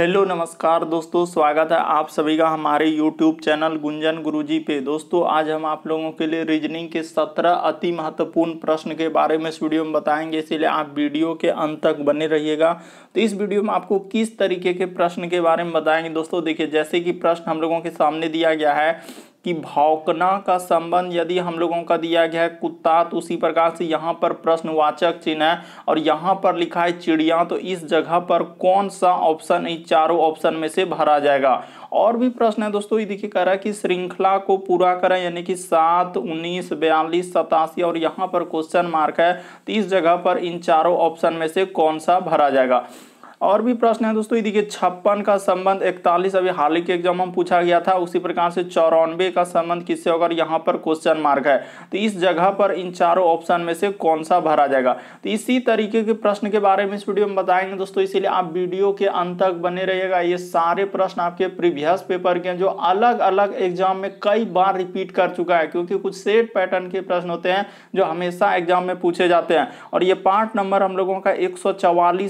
hello नमस्कार दोस्तों स्वागत है आप सभी का हमारे यूट्यूब चैनल गुंजन गुरुजी पे दोस्तों आज हम आप लोगों के लिए रीजनिंग के सत्रह अति महत्वपूर्ण प्रश्न के बारे में इस वीडियो में बताएंगे इसीलिए आप वीडियो के अंत तक बने रहिएगा तो इस वीडियो में आपको किस तरीके के प्रश्न के बारे में बताएंगे दोस्तों देखिए जैसे कि प्रश्न हम लोगों के सामने दिया गया है कि भावकना का संबंध यदि हम लोगों का दिया गया है कुत्ता तो उसी प्रकार से यहाँ पर प्रश्नवाचक चिन्ह है और यहाँ पर लिखा है चिड़िया तो इस जगह पर कौन सा ऑप्शन इन चारों ऑप्शन में से भरा जाएगा और भी प्रश्न है दोस्तों ये देखिए कह रहा है कि श्रृंखला को पूरा करें यानी कि सात उन्नीस बयालीस सतासी और यहाँ पर क्वेश्चन मार्क है तो इस जगह पर इन चारों ऑप्शन में से कौन सा भरा जाएगा और भी प्रश्न है दोस्तों देखिए छप्पन का संबंध इकतालीस अभी हाल ही के एग्जाम में पूछा गया था उसी प्रकार से चौरानवे का संबंध किससे होगा यहाँ पर क्वेश्चन मार्क है तो इस जगह पर इन चारों ऑप्शन में से कौन सा भरा जाएगा तो इसी तरीके के प्रश्न के बारे में इस वीडियो में बताएंगे दोस्तों इसीलिए आप वीडियो के अंत तक बने रहिएगा ये सारे प्रश्न आपके प्रीवियस पेपर के जो अलग अलग एग्जाम में कई बार रिपीट कर चुका है क्योंकि कुछ सेट पैटर्न के प्रश्न होते हैं जो हमेशा एग्जाम में पूछे जाते हैं और ये पार्ट नंबर हम लोगों का एक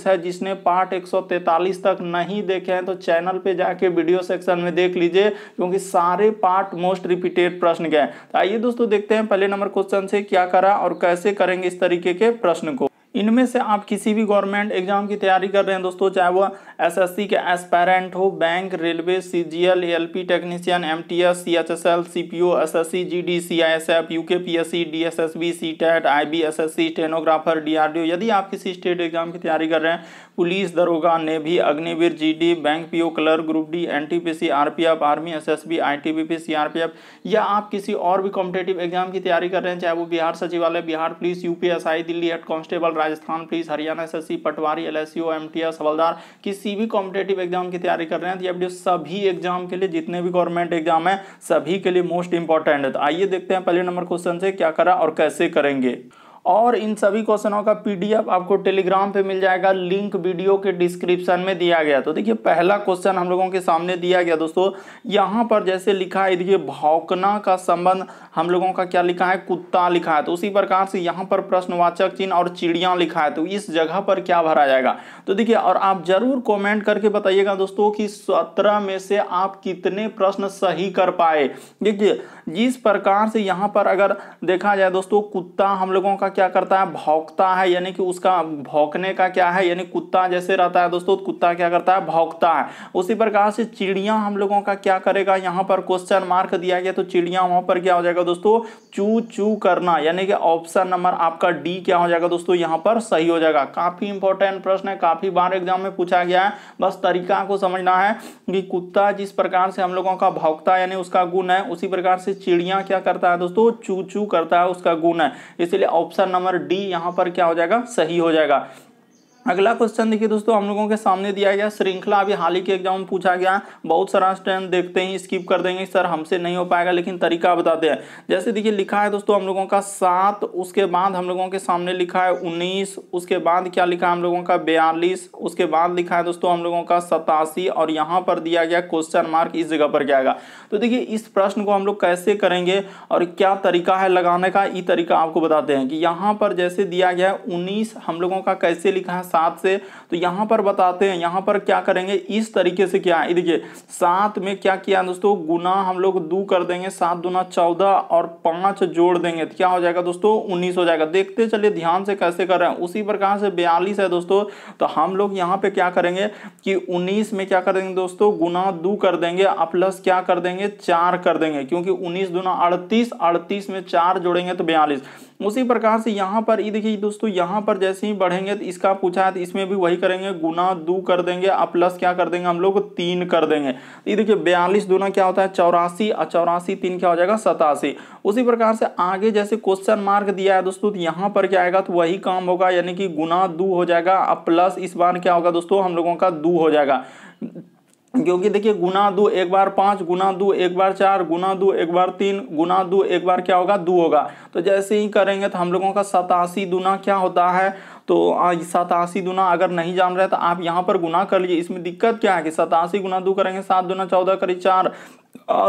है जिसने पार्ट 143 तक नहीं देखे हैं तो चैनल पे जाके वीडियो सेक्शन में देख लीजिए क्योंकि सारे पार्ट मोस्ट रिपीटेड प्रश्न के तो आइए दोस्तों देखते हैं पहले नंबर क्वेश्चन से क्या करा और कैसे करेंगे इस तरीके के प्रश्न को इनमें से आप किसी भी गवर्नमेंट एग्जाम की तैयारी कर रहे हैं दोस्तों चाहे वह एसएससी के एस्पायरेंट हो bank railway CGL LP technician MTS CHSL CPO SSC GD CISF PSC DSSB CTET SSC stenographer DRDO यदि आप किसी स्टेट एग्जाम की तैयारी कर रहे हैं पुलिस दरोगा नेवी अग्निवीर जी bank PO clerk group D P F army R P F या आप किसी और भी कॉम्पिटेटिव एग्जाम की तैयारी कर रहे हैं चाहे वो बिहार सचिवालय Bihar police UPSI Delhi head constable Rajasthan police Haryana S पटवारी एल एस हवलदार किसी भी कॉम्पिटेटिव एग्जाम की तैयारी कर रहे हैं तो ये वीडियो सभी एग्जाम के लिए जितने भी गवर्नमेंट एग्जाम है सभी के लिए मोस्ट इंपॉर्टेंट है तो आइए देखते हैं पहले नंबर क्वेश्चन से क्या करा और कैसे करेंगे और इन सभी क्वेश्चनों का पीडीएफ आपको टेलीग्राम पे मिल जाएगा लिंक वीडियो के डिस्क्रिप्शन में दिया गया तो देखिए पहला क्वेश्चन हम लोगों के सामने दिया गया दोस्तों यहाँ पर जैसे लिखा है देखिए भौकना का संबंध हम लोगों का क्या लिखा है कुत्ता लिखा है तो उसी प्रकार से यहाँ पर प्रश्नवाचक चिन्ह और चिड़िया लिखा है तो इस जगह पर क्या भरा जाएगा तो देखिए और आप जरूर कॉमेंट करके बताइएगा दोस्तों कि सत्रह में से आप कितने प्रश्न सही कर पाए देखिए जिस प्रकार से यहाँ पर अगर देखा जाए दोस्तों कुत्ता हम लोगों का क्या करता है भौंकता है यानी कि उसका भौंकने का क्या है यानी कुत्ता जैसे रहता है दोस्तों तो कुत्ता क्या करता है भौंकता है उसी प्रकार से चिड़िया हम लोगों का क्या करेगा यहाँ पर क्वेश्चन मार्क दिया गया तो चिड़िया वहां पर क्या हो जाएगा दोस्तों चू चू करना यानी कि ऑप्शन नंबर आपका डी क्या हो जाएगा दोस्तों यहाँ पर सही हो जाएगा काफ़ी इंपॉर्टेंट प्रश्न है काफ़ी बार एग्जाम में पूछा गया है बस तरीका को समझना है कि कुत्ता जिस प्रकार से हम लोगों का भौकता यानी उसका गुण है उसी प्रकार से चिड़िया क्या करता है दोस्तों चू चू करता है उसका गुण है इसलिए ऑप्शन ऑप्शन नंबर डी यहां पर क्या हो जाएगा सही हो जाएगा अगला क्वेश्चन देखिए दोस्तों हम लोगों के सामने दिया गया श्रृंखला अभी हाल ही के एग्जाम में पूछा गया बहुत सारा स्टैंड देखते ही स्किप कर देंगे सर हमसे नहीं हो पाएगा लेकिन तरीका बताते हैं जैसे देखिए लिखा है दोस्तों हम लोगों का सात उसके बाद हम लोगों के सामने लिखा है उन्नीस उसके बाद क्या लिखा है हम लोगों का बयालीस उसके बाद लिखा है दोस्तों हम लोगों का सतासी और यहाँ पर दिया गया क्वेश्चन मार्क इस जगह पर क्या आएगा तो देखिए इस प्रश्न को हम लोग कैसे करेंगे और क्या तरीका है लगाने का ये तरीका आपको बताते हैं कि यहाँ पर जैसे दिया गया है उन्नीस हम लोगों का कैसे लिखा है सात से तो यहां पर बताते हैं यहां पर क्या करेंगे इस तरीके से क्या है देखिए सात में क्या किया दोस्तों गुना हम लोग दो कर देंगे सात दुना चौदह और पांच जोड़ देंगे तो क्या हो जाएगा दोस्तों उन्नीस हो जाएगा देखते चलिए ध्यान से कैसे कर रहे हैं उसी प्रकार से बयालीस है दोस्तों तो हम लोग यहाँ पे क्या करेंगे कि उन्नीस में क्या कर देंगे दोस्तों गुना दो कर देंगे प्लस क्या कर देंगे चार कर देंगे क्योंकि उन्नीस दुना अड़तीस अड़तीस में चार जोड़ेंगे तो बयालीस उसी प्रकार से यहाँ पर ये देखिए दोस्तों यहाँ पर जैसे ही बढ़ेंगे तो इसका पूछा शायद इसमें भी वही करेंगे गुना दो कर देंगे और प्लस क्या कर देंगे हम लोग तीन कर देंगे ये देखिए बयालीस दूना क्या होता है चौरासी और चौरासी तीन क्या हो जाएगा सतासी उसी प्रकार से आगे जैसे क्वेश्चन मार्क दिया है दोस्तों तो यहाँ पर क्या आएगा तो वही काम होगा यानी कि गुना दो हो जाएगा और प्लस इस बार क्या होगा दोस्तों हम लोगों का दो हो जाएगा क्योंकि देखिए गुना दो एक बार पाँच गुना दो एक बार चार गुना दो एक बार तीन गुना दो एक बार क्या होगा दो होगा तो जैसे ही करेंगे तो हम लोगों का सतासी दुना क्या होता है तो सतासी दुना अगर नहीं जान रहे तो आप यहाँ पर गुना कर लीजिए इसमें दिक्कत क्या है कि सतासी गुना दो करेंगे सात दुना चौदह करी चार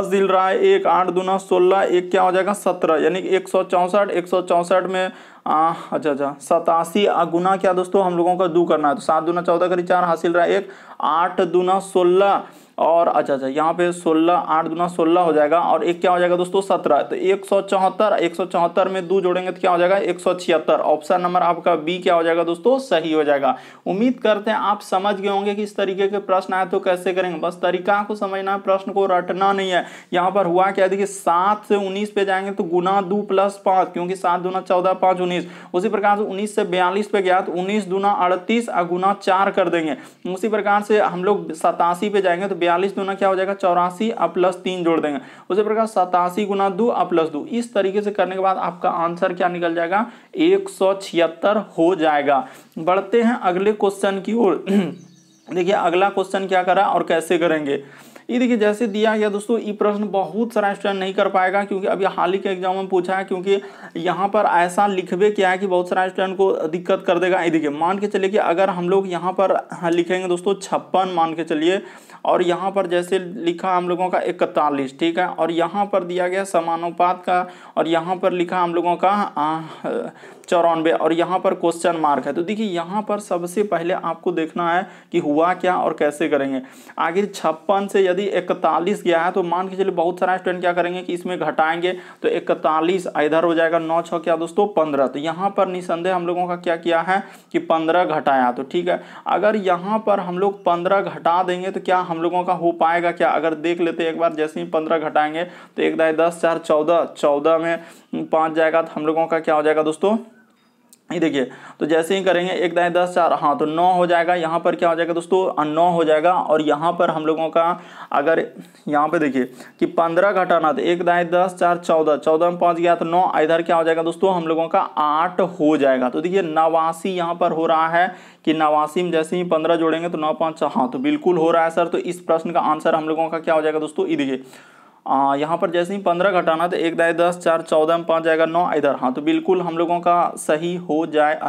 दिल रहा है एक आठ दुना सोलह एक क्या हो जाएगा सत्रह यानी एक सौ चौंसठ एक सौ चौंसठ में आ, अच्छा अच्छा सतासी गुना क्या दोस्तों हम लोगों का दू करना है तो सात दुना चौदह करी चार हासिल रहा एक आठ दुना सोलह और अच्छा अच्छा यहाँ पे सोलह आठ दुना सोलह हो जाएगा और एक क्या हो जाएगा दोस्तों सत्रह तो एक सौ चौहत्तर एक सौ चौहत्तर में दो जोड़ेंगे तो क्या हो जाएगा एक सौ छिहत्तर ऑप्शन नंबर आपका बी क्या हो जाएगा दोस्तों सही हो जाएगा उम्मीद करते हैं आप समझ गए होंगे कि इस तरीके के प्रश्न आए तो कैसे करेंगे बस तरीका को समझना है प्रश्न को रटना नहीं है यहाँ पर हुआ क्या देखिए सात से उन्नीस पे जाएंगे तो गुना दो प्लस पाँच क्योंकि सात दुना चौदह पाँच उन्नीस उसी प्रकार से उन्नीस से बयालीस पे गया तो उन्नीस दुना अड़तीस और गुना चार कर देंगे उसी प्रकार से हम लोग सतासी पे जाएंगे तो बयालीस दूना क्या हो जाएगा चौरासी अब प्लस तीन जोड़ देंगे उसी प्रकार सतासी गुना दो अब प्लस दो इस तरीके से करने के बाद आपका आंसर क्या निकल जाएगा एक हो जाएगा बढ़ते हैं अगले क्वेश्चन की ओर देखिए अगला क्वेश्चन क्या करा और कैसे करेंगे ये देखिए जैसे दिया गया दोस्तों ये प्रश्न बहुत सारा स्टूडेंट नहीं कर पाएगा क्योंकि अभी हाल ही के एग्जाम में पूछा है क्योंकि यहाँ पर ऐसा लिखवे क्या है कि बहुत सारा स्टूडेंट को दिक्कत कर देगा ये देखिए मान के चलिए कि अगर हम लोग यहाँ पर लिखेंगे दोस्तों छप्पन मान के चलिए और यहाँ पर जैसे लिखा हम लोगों का इकतालीस ठीक है और यहाँ पर दिया गया समानुपात का और यहाँ पर लिखा हम लोगों का चौरानवे और यहाँ पर क्वेश्चन मार्क है तो देखिए यहाँ पर सबसे पहले आपको देखना है कि हुआ क्या और कैसे करेंगे आखिर छप्पन से यदि इकतालीस गया है तो मान के चलिए बहुत सारा स्टूडेंट क्या करेंगे कि इसमें घटाएंगे तो इकतालीस इधर हो जाएगा नौ छः क्या दोस्तों पंद्रह तो यहाँ पर निसंदेह हम लोगों का क्या किया है कि पंद्रह घटाया तो ठीक है अगर यहाँ पर हम लोग पंद्रह घटा देंगे तो क्या हम लोगों का हो पाएगा क्या अगर देख लेते एक बार जैसे ही पंद्रह घटाएंगे तो एक दाए दस चार चौदह चौदह में पाँच जाएगा तो हम लोगों का क्या हो जाएगा दोस्तों ये देखिए तो जैसे ही करेंगे एक दाएँ दस चार हाँ तो नौ हो जाएगा यहाँ पर क्या हो जाएगा दोस्तों नौ हो जाएगा और यहाँ पर हम लोगों का अगर यहाँ पे देखिए कि पंद्रह घटाना तो एक दाएँ दस चार चौदह चौदह में पहुँच गया तो नौ इधर क्या हो जाएगा दोस्तों हम लोगों का आठ हो जाएगा तो देखिए नवासी यहाँ पर हो रहा है कि नवासी में जैसे ही पंद्रह जोड़ेंगे तो नौ पाँच हाँ तो बिल्कुल हो रहा है सर तो इस प्रश्न का आंसर हम लोगों का क्या हो जाएगा दोस्तों ये देखिए यहाँ पर जैसे ही पंद्रह घटाना तो एक दाए दस चार चौदह में पाँच जाएगा नौ इधर हाँ तो बिल्कुल हम लोगों का सही हो जाए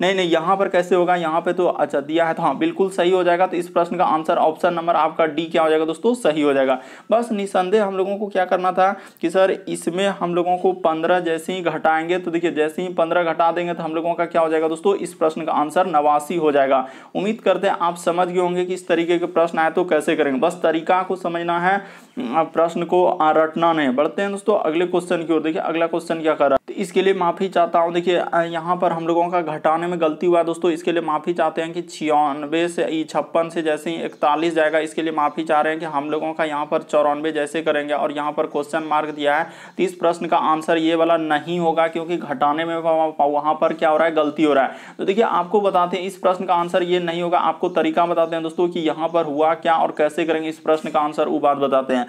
नहीं नहीं यहाँ पर कैसे होगा यहाँ पे तो अच्छा दिया है तो हाँ बिल्कुल सही हो जाएगा तो इस प्रश्न का आंसर ऑप्शन नंबर आपका डी क्या हो जाएगा दोस्तों सही हो जाएगा बस निसंदेह हम लोगों को क्या करना था कि सर इसमें हम लोगों को पंद्रह जैसे ही घटाएंगे तो देखिए जैसे ही पंद्रह घटा देंगे तो हम लोगों का क्या हो जाएगा दोस्तों इस प्रश्न का आंसर नवासी हो जाएगा उम्मीद करते हैं आप समझ गए होंगे कि इस तरीके के प्रश्न आए तो कैसे करेंगे बस तरीका को समझना है हम्म, प्रश्न को रटना नहीं बढ़ते हैं दोस्तों अगले क्वेश्चन की ओर देखिए अगला क्वेश्चन क्या कर रहा है तो इसके लिए माफ़ी चाहता हूँ देखिए यहाँ पर हम लोगों का घटाने में गलती हुआ दोस्तों इसके लिए माफ़ी चाहते हैं कि छियानवे से छप्पन से जैसे ही इकतालीस जाएगा इसके लिए माफ़ी चाह रहे हैं कि हम लोगों का यहाँ पर चौरानवे जैसे करेंगे और यहाँ पर क्वेश्चन मार्क दिया है तो इस प्रश्न का आंसर ये वाला नहीं होगा क्योंकि घटाने में वहाँ पर क्या हो रहा है गलती हो रहा है तो देखिए आपको बताते हैं इस प्रश्न का आंसर ये नहीं होगा आपको तरीका बताते हैं दोस्तों कि यहाँ पर हुआ क्या और कैसे करेंगे इस प्रश्न का आंसर वो बात बताते हैं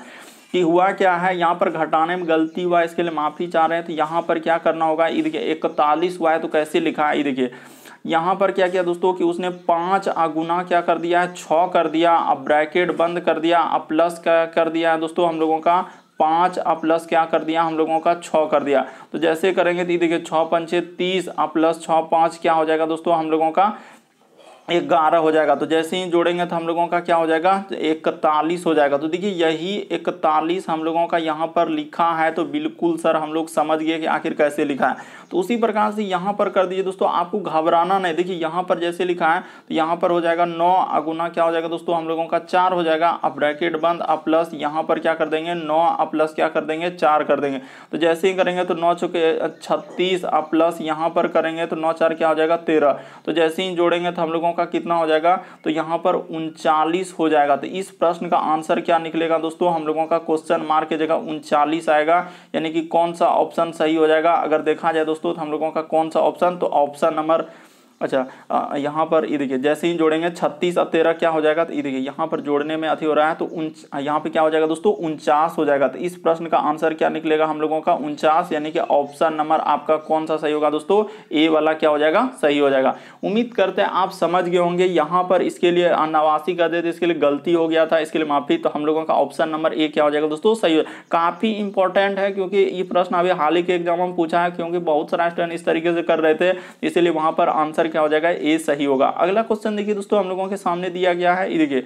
कि हुआ क्या है यहाँ पर घटाने में गलती हुआ इसके लिए माफ़ी चाह रहे हैं तो यहाँ पर क्या करना होगा ये देखिए इकतालीस हुआ है तो कैसे लिखा है ये देखिए यहाँ पर क्या किया दोस्तों कि उसने पाँच अगुना क्या कर दिया है छः कर दिया अब ब्रैकेट बंद कर दिया अब प्लस क्या कर दिया है दोस्तों हम लोगों का पाँच अब प्लस क्या कर दिया हम लोगों का छः कर दिया तो जैसे करेंगे तो ये देखिए छः पंचे तीस अब प्लस छः पाँच क्या हो जाएगा दोस्तों हम लोगों का एक ग्यारह हो जाएगा तो जैसे ही जोड़ेंगे तो हम लोगों का क्या हो जाएगा तो इकतालीस हो जाएगा तो देखिए यही इकतालीस हम लोगों का यहाँ पर लिखा है तो बिल्कुल सर हम लोग समझ गए कि आखिर कैसे लिखा है तो उसी प्रकार से यहाँ पर कर दीजिए दोस्तों आपको घबराना नहीं देखिए यहाँ पर जैसे लिखा है तो यहाँ पर हो जाएगा नौ अगुना क्या हो जाएगा दोस्तों हम लोगों का चार हो जाएगा अब ब्रैकेट बंद अब प्लस यहाँ पर क्या कर देंगे नौ अब प्लस क्या कर देंगे चार कर देंगे तो जैसे ही करेंगे तो नौ चुके छत्तीस अब प्लस यहाँ पर करेंगे तो नौ चार क्या हो जाएगा तेरह तो जैसे ही जोड़ेंगे तो हम लोगों का कितना हो जाएगा तो यहाँ पर उनचालीस हो जाएगा तो इस प्रश्न का आंसर क्या निकलेगा दोस्तों हम लोगों का क्वेश्चन मार्क की जगह उनचालीस आएगा यानी कि कौन सा ऑप्शन सही हो जाएगा अगर देखा जाए दोस्तों तो हम लोगों का कौन सा ऑप्शन तो ऑप्शन नंबर अच्छा यहाँ पर ये देखिए जैसे ही जोड़ेंगे छत्तीस और तेरह क्या हो जाएगा तो ये देखिए यहाँ पर जोड़ने में अति हो रहा है तो उन यहाँ पर क्या हो जाएगा दोस्तों उनचास हो जाएगा तो इस प्रश्न का आंसर क्या निकलेगा हम लोगों का उनचास यानी कि ऑप्शन नंबर आपका कौन सा सही होगा दोस्तों ए वाला क्या हो जाएगा सही हो जाएगा उम्मीद करते हैं आप समझ गए होंगे यहाँ पर इसके लिए अनावासी कर देते इसके लिए गलती हो गया था इसके लिए माफी तो हम लोगों का ऑप्शन नंबर ए क्या हो जाएगा दोस्तों सही काफ़ी इंपॉर्टेंट है क्योंकि ये प्रश्न अभी हाल ही के एग्जाम में पूछा है क्योंकि बहुत सारा स्टूडेंट इस तरीके से कर रहे थे इसीलिए वहाँ पर आंसर आंसर क्या हो जाएगा ए सही होगा अगला क्वेश्चन देखिए दोस्तों हम लोगों के सामने दिया गया है देखिए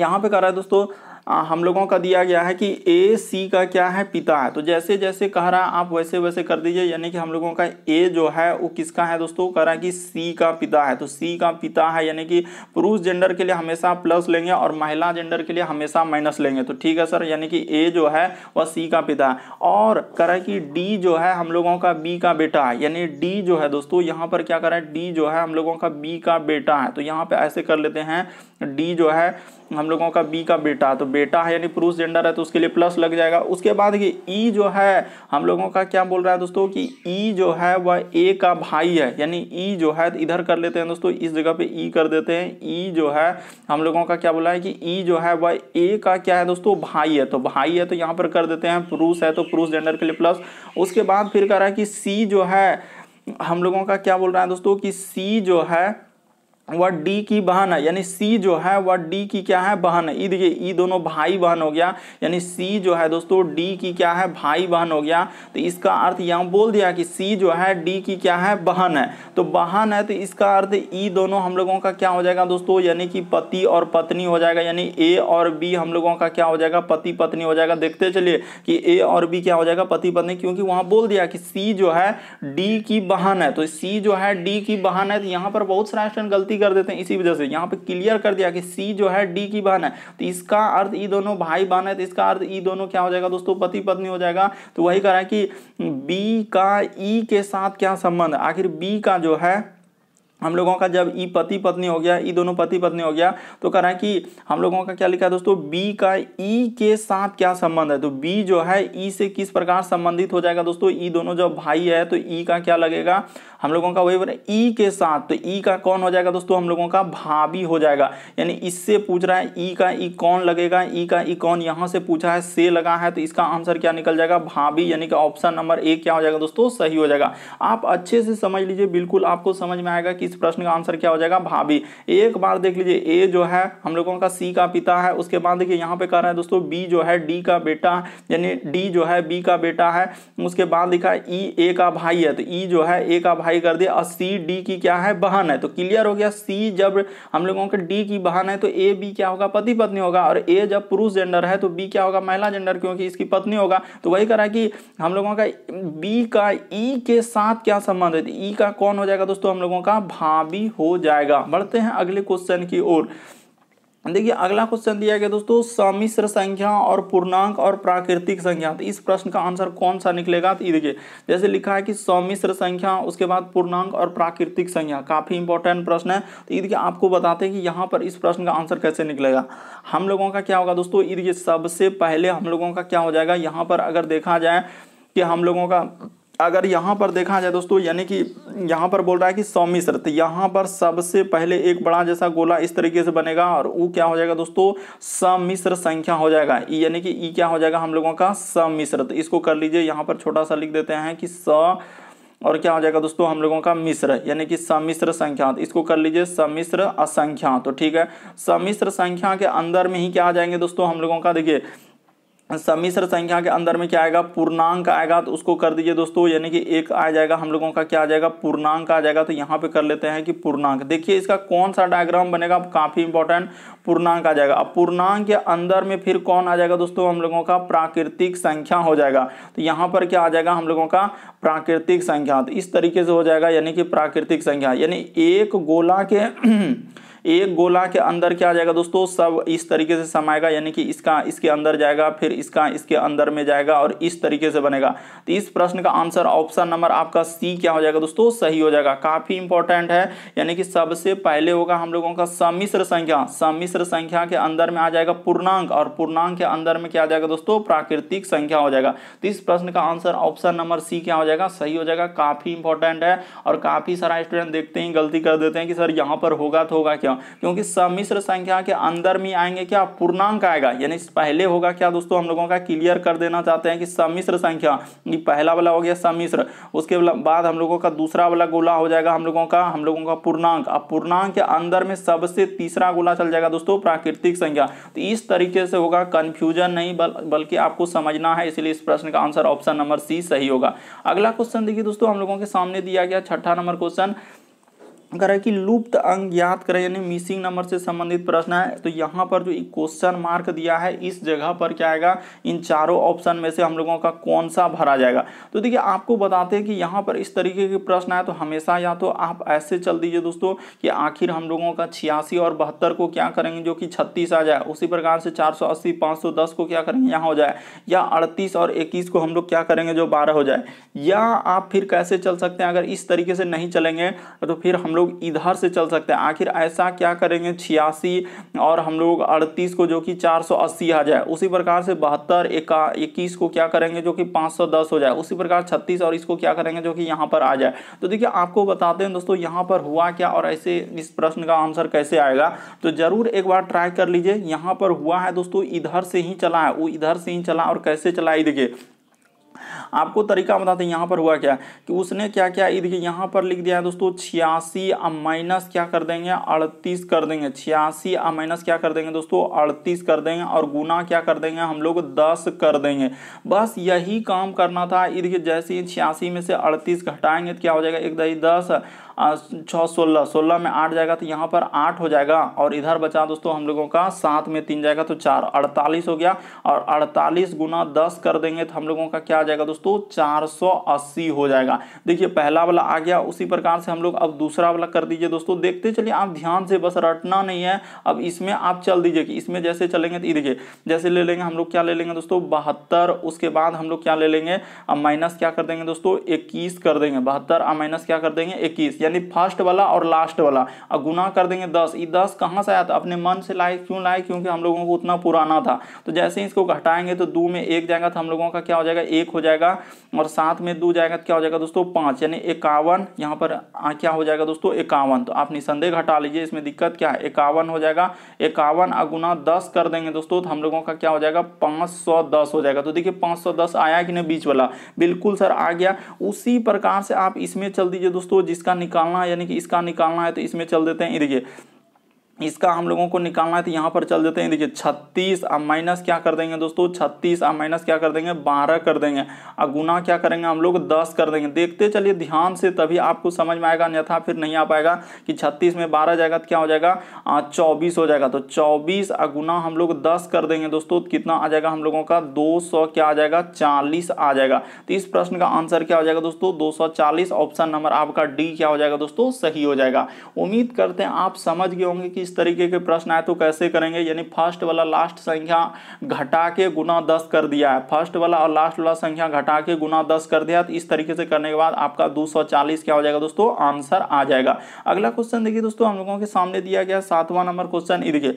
यहाँ पे कर रहा है दोस्तों आ, हम लोगों का दिया गया है कि ए सी का क्या है पिता है तो जैसे जैसे कह रहा है आप वैसे वैसे कर दीजिए यानी कि हम लोगों का ए जो है वो किसका है दोस्तों कह रहा है कि सी का पिता है तो सी का पिता है यानी कि पुरुष जेंडर के लिए हमेशा प्लस लेंगे और महिला जेंडर के लिए हमेशा माइनस लेंगे तो ठीक है सर यानी कि ए जो है वह सी का पिता है और कह रहा है कि डी जो है हम लोगों का बी का बेटा है यानी डी जो है दोस्तों यहाँ पर क्या कर रहा है डी जो है हम लोगों का बी का बेटा है तो यहाँ पर ऐसे कर लेते हैं डी जो है हम लोगों का बी का बेटा तो बेटा है यानी पुरुष जेंडर है तो उसके लिए प्लस लग जाएगा उसके बाद ये ई e जो है हम लोगों का क्या बोल रहा है दोस्तों कि ई e जो है वह ए का भाई है यानी ई e जो है इधर कर लेते हैं दोस्तों इस जगह पे ई कर देते हैं ई जो है हम लोगों का क्या बोला है कि ई जो है वह ए का क्या है दोस्तों भाई है तो भाई है तो यहाँ पर कर देते हैं पुरुष है तो पुरुष जेंडर के लिए प्लस उसके बाद फिर कह रहा है कि सी जो है हम लोगों का क्या बोल रहा है दोस्तों कि सी जो है वह डी की बहन है यानी सी जो है वह डी की क्या है बहन है ई देखिए ई दोनों भाई बहन हो गया यानी सी जो है दोस्तों डी की क्या है भाई बहन हो गया तो इसका अर्थ यहाँ बोल दिया कि सी जो है डी की क्या है बहन है तो बहन है तो इसका अर्थ ई दोनों हम लोगों का क्या हो जाएगा दोस्तों यानी कि पति और पत्नी हो जाएगा यानी ए और बी हम लोगों का क्या हो जाएगा पति पत्नी हो जाएगा देखते चलिए कि ए और बी क्या हो जाएगा पति पत्नी क्योंकि वहाँ बोल दिया कि सी जो है डी की बहन है तो सी जो है डी की बहन है तो यहाँ पर बहुत सारा गलती कर देते हैं इसी वजह से यहाँ पे क्लियर कर दिया कि सी जो है डी की बहन है तो इसका अर्थ ई दोनों भाई बहन है तो इसका अर्थ ई दोनों क्या हो जाएगा दोस्तों पति पत्नी हो जाएगा तो वही कह रहा है कि बी का ई e के साथ क्या संबंध आखिर बी का जो है हम लोगों का जब ई पति पत्नी हो गया ई दोनों पति पत्नी हो गया तो कह रहा है कि हम लोगों का क्या लिखा है दोस्तों बी का ई के साथ क्या संबंध है तो बी जो है ई से किस प्रकार संबंधित हो जाएगा दोस्तों ई दोनों जब भाई है तो ई का क्या लगेगा हम लोगों का वही बोले ई के साथ तो ई का कौन हो जाएगा दोस्तों हम लोगों का भाभी हो जाएगा यानी इससे पूछ रहा है ई का ई कौन लगेगा ई का ई कौन यहाँ से पूछा है से लगा है तो इसका आंसर क्या निकल जाएगा भाभी यानी कि ऑप्शन नंबर ए क्या हो जाएगा दोस्तों सही हो जाएगा आप अच्छे से समझ लीजिए बिल्कुल आपको समझ में आएगा कि इस प्रश्न का आंसर क्या हो जाएगा भाभी एक बार देख लीजिए ए जो है हम लोगों का सी का पिता है उसके बाद देखिए यहाँ पे कह रहे हैं दोस्तों बी जो है डी का बेटा यानी डी जो है बी का बेटा है उसके बाद लिखा है ई ए का भाई है तो ई जो है ए का भाई कर दिया और सी डी की क्या है बहन है तो क्लियर हो गया सी जब हम लोगों के डी की बहन है तो ए बी क्या होगा पति पत्नी होगा और ए जब पुरुष जेंडर है तो बी क्या होगा महिला जेंडर क्योंकि इसकी पत्नी होगा तो वही कह रहा है कि हम लोगों का बी का ई के साथ क्या संबंध है तो ई का कौन हो जाएगा दोस्तों हम लोगों का हाँ भी हो जाएगा बढ़ते हैं अगले क्वेश्चन की ओर देखिए अगला क्वेश्चन दिया गया दोस्तों सम्मिश्र संख्या और पूर्णांक और प्राकृतिक संख्या तो इस प्रश्न का आंसर कौन सा निकलेगा तो ये देखिए जैसे लिखा है कि सम्मिश्र संख्या उसके बाद पूर्णांक और प्राकृतिक संख्या काफ़ी इंपॉर्टेंट प्रश्न है तो ईद के आपको बताते हैं कि यहाँ पर इस प्रश्न का आंसर कैसे निकलेगा हम लोगों का क्या होगा दोस्तों ईद के सबसे पहले हम लोगों का क्या हो जाएगा यहाँ पर अगर देखा जाए कि हम लोगों का अगर यहाँ पर देखा जाए दोस्तों यानी कि यहाँ पर बोल रहा है कि तो यहाँ पर सबसे पहले एक बड़ा जैसा गोला इस तरीके से बनेगा और वो क्या हो जाएगा दोस्तों समिश्र संख्या हो जाएगा यानी कि ई क्या हो जाएगा हम लोगों का तो इसको कर लीजिए यहाँ पर छोटा सा लिख देते हैं कि स और क्या हो जाएगा दोस्तों हम लोगों का मिश्र यानी कि समिश्र संख्या तो इसको कर लीजिए समिश्र असंख्या तो ठीक है समिश्र संख्या के अंदर में ही क्या आ जाएंगे दोस्तों हम लोगों का देखिए समिश्र संख्या के अंदर में क्या आएगा पूर्णांक आएगा तो उसको कर दीजिए दोस्तों यानी कि एक आ जाएगा हम लोगों का क्या आ जाएगा पूर्णांक आ जाएगा तो यहाँ पे कर लेते हैं कि पूर्णांक देखिए इसका कौन सा डायग्राम बनेगा काफ़ी इंपॉर्टेंट पूर्णांक आ जाएगा अब पूर्णांक के अंदर में फिर कौन आ जाएगा दोस्तों हम लोगों का प्राकृतिक संख्या हो जाएगा तो यहाँ पर क्या आ जाएगा हम लोगों का प्राकृतिक संख्या तो इस तरीके से हो जाएगा यानी कि प्राकृतिक संख्या यानी एक गोला के एक गोला के अंदर क्या जाएगा दोस्तों सब इस तरीके से समाएगा यानी कि इसका इसके अंदर जाएगा फिर इसका इसके अंदर में जाएगा और इस तरीके से बनेगा तो इस प्रश्न का आंसर ऑप्शन नंबर आपका सी क्या हो जाएगा दोस्तों सही हो जाएगा काफ़ी इंपॉर्टेंट है यानी कि सबसे पहले होगा हम लोगों का समिश्र संख्या समिश्र संख्या के अंदर में आ जाएगा पूर्णांक और पूर्णांक के अंदर में क्या आ जाएगा दोस्तों प्राकृतिक संख्या हो जाएगा तो इस प्रश्न का आंसर ऑप्शन नंबर सी क्या हो जाएगा सही हो जाएगा काफ़ी इंपॉर्टेंट है और काफ़ी सारा स्टूडेंट देखते हैं गलती कर देते हैं कि सर यहाँ पर होगा तो होगा क्या क्यों क्योंकि सम्मिश्र संख्या के अंदर में आएंगे क्या पूर्णांक आएगा यानी पहले होगा क्या दोस्तों हम लोगों का क्लियर कर देना चाहते हैं कि सम्मिश्र संख्या पहला वाला हो गया सम्मिश्र उसके बाद हम लोगों का दूसरा वाला गोला हो जाएगा हम लोगों का हम लोगों का पूर्णांक अब पूर्णांक के अंदर में सबसे तीसरा गोला चल जाएगा दोस्तों प्राकृतिक संख्या तो इस तरीके से होगा कन्फ्यूजन नहीं बल्कि आपको समझना है इसलिए इस प्रश्न का आंसर ऑप्शन नंबर सी सही होगा अगला क्वेश्चन देखिए दोस्तों हम लोगों के सामने दिया गया छठा नंबर क्वेश्चन कह रहा है कि लुप्त अंग ज्ञात करें यानी मिसिंग नंबर से संबंधित प्रश्न है तो यहाँ पर जो क्वेश्चन मार्क दिया है इस जगह पर क्या आएगा इन चारों ऑप्शन में से हम लोगों का कौन सा भरा जाएगा तो देखिए आपको बताते हैं कि यहाँ पर इस तरीके के प्रश्न आए तो हमेशा या तो आप ऐसे चल दीजिए दोस्तों कि आखिर हम लोगों का छियासी और बहत्तर को क्या करेंगे जो कि छत्तीस आ जाए उसी प्रकार से चार सौ अस्सी सौ दस को क्या करेंगे यहाँ हो जाए या अड़तीस और इक्कीस को हम लोग क्या करेंगे जो बारह हो जाए या आप फिर कैसे चल सकते हैं अगर इस तरीके से नहीं चलेंगे तो फिर हम लोग लोग इधर से चल सकते हैं आखिर ऐसा क्या करेंगे छियासी और हम लोग अड़तीस को जो कि चार सौ अस्सी आ जाए उसी प्रकार से बहत्तर इक्कीस को क्या करेंगे जो कि पाँच सौ दस हो जाए उसी प्रकार छत्तीस और इसको क्या करेंगे जो कि यहाँ पर आ जाए तो देखिए आपको बताते हैं दोस्तों यहाँ पर हुआ क्या और ऐसे इस प्रश्न का आंसर कैसे आएगा तो ज़रूर एक बार ट्राई कर लीजिए यहाँ पर हुआ है दोस्तों इधर से ही चला है वो इधर से ही चला और कैसे चला ये देखिए आपको तरीका बताते हैं यहाँ पर हुआ क्या कि उसने क्या क्या ईद यहाँ पर लिख दिया है दोस्तों छियासी माइनस क्या कर देंगे अड़तीस कर देंगे छियासी माइनस क्या कर देंगे दोस्तों अड़तीस कर देंगे और गुना क्या कर देंगे हम लोग दस कर देंगे बस यही काम करना था ईद जैसे ही छियासी में से अड़तीस घटाएंगे तो क्या हो जाएगा एक दही दस छः सोलह सोलह में आठ जाएगा तो यहाँ पर आठ हो जाएगा और इधर बचा दोस्तों हम लोगों का सात में तीन जाएगा तो चार अड़तालीस हो गया और अड़तालीस गुना दस कर देंगे तो हम लोगों का क्या आ जाएगा दोस्तों दोस्तों अस्सी हो जाएगा देखिए पहला वाला आ गया उसी प्रकार से हम लोग अब दूसरा वाला कर दीजिए दोस्तों देखते चलिए आप ध्यान से बस रटना नहीं है अब इसमें आप चल दीजिए कि इसमें जैसे चलेंगे तो देखिए जैसे ले लेंगे हम लोग क्या ले लेंगे दोस्तों बहत्तर उसके बाद हम लोग क्या ले लेंगे अब माइनस क्या कर देंगे दोस्तों इक्कीस कर देंगे बहत्तर और माइनस क्या कर देंगे इक्कीस यानी फर्स्ट वाला और लास्ट वाला अब गुना कर देंगे दस ये दस कहाँ से आया था अपने मन से लाए क्यों लाए क्योंकि हम लोगों को उतना पुराना था तो जैसे ही इसको घटाएंगे तो दो में एक जाएगा तो हम लोगों का क्या हो जाएगा एक हो जाएगा जाएगा और सात में दो जाएगा तो क्या हो जाएगा दोस्तों पाँच यानी इक्यावन यहाँ पर आ, क्या हो जाएगा दोस्तों इक्यावन तो आप निसंदेह घटा लीजिए इसमें दिक्कत क्या है इक्यावन हो जाएगा इक्यावन अगुना दस कर देंगे दोस्तों तो हम लोगों का क्या हो जाएगा पाँच सौ दस हो जाएगा तो देखिए पाँच सौ दस आया कि नहीं बीच वाला बिल्कुल सर आ गया उसी प्रकार से आप इसमें चल दीजिए दोस्तों जिसका निकालना है यानी कि इसका निकालना है तो इसमें चल देते हैं देखिए इसका हम लोगों को निकालना है तो यहाँ पर चल देते हैं देखिए छत्तीस अब माइनस क्या कर देंगे दोस्तों छत्तीस अब माइनस क्या कर देंगे बारह कर देंगे और गुना क्या करेंगे हम लोग दस कर देंगे देखते चलिए ध्यान से तभी आपको समझ में आएगा अन्यथा फिर नहीं आ पाएगा कि छत्तीस में बारह जाएगा तो क्या हो जाएगा चौबीस हो जाएगा तो चौबीस और गुना हम लोग दस कर देंगे दोस्तों तो कितना आ जाएगा हम लोगों का दो सौ क्या आ जाएगा चालीस आ जाएगा तो इस प्रश्न का आंसर क्या हो जाएगा दोस्तों दो सौ चालीस ऑप्शन नंबर आपका डी क्या हो जाएगा दोस्तों सही हो जाएगा उम्मीद करते हैं आप समझ गए होंगे कि इस तरीके के प्रश्न आए तो कैसे करेंगे यानी फर्स्ट वाला लास्ट संख्या घटा के गुना दस कर दिया है फर्स्ट वाला और लास्ट वाला संख्या घटा के गुना दस कर दिया तो इस तरीके से करने के बाद आपका दो क्या हो जाएगा दोस्तों आंसर आ जाएगा अगला क्वेश्चन देखिए दोस्तों हम लोगों के सामने दिया गया सातवां नंबर क्वेश्चन देखिए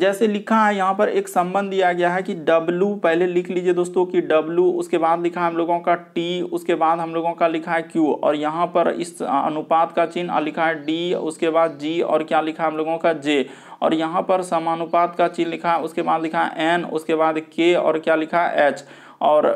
जैसे लिखा है यहाँ पर एक संबंध दिया गया है कि W पहले लिख लीजिए दोस्तों कि W उसके बाद लिखा है हम लोगों का T उसके बाद हम लोगों का लिखा है Q और यहाँ पर इस अनुपात का चिन्ह लिखा है D उसके बाद G और क्या लिखा है हम लोगों का J और यहाँ पर समानुपात का चिन्ह लिखा है उसके बाद लिखा है N उसके बाद K और क्या लिखा है एच और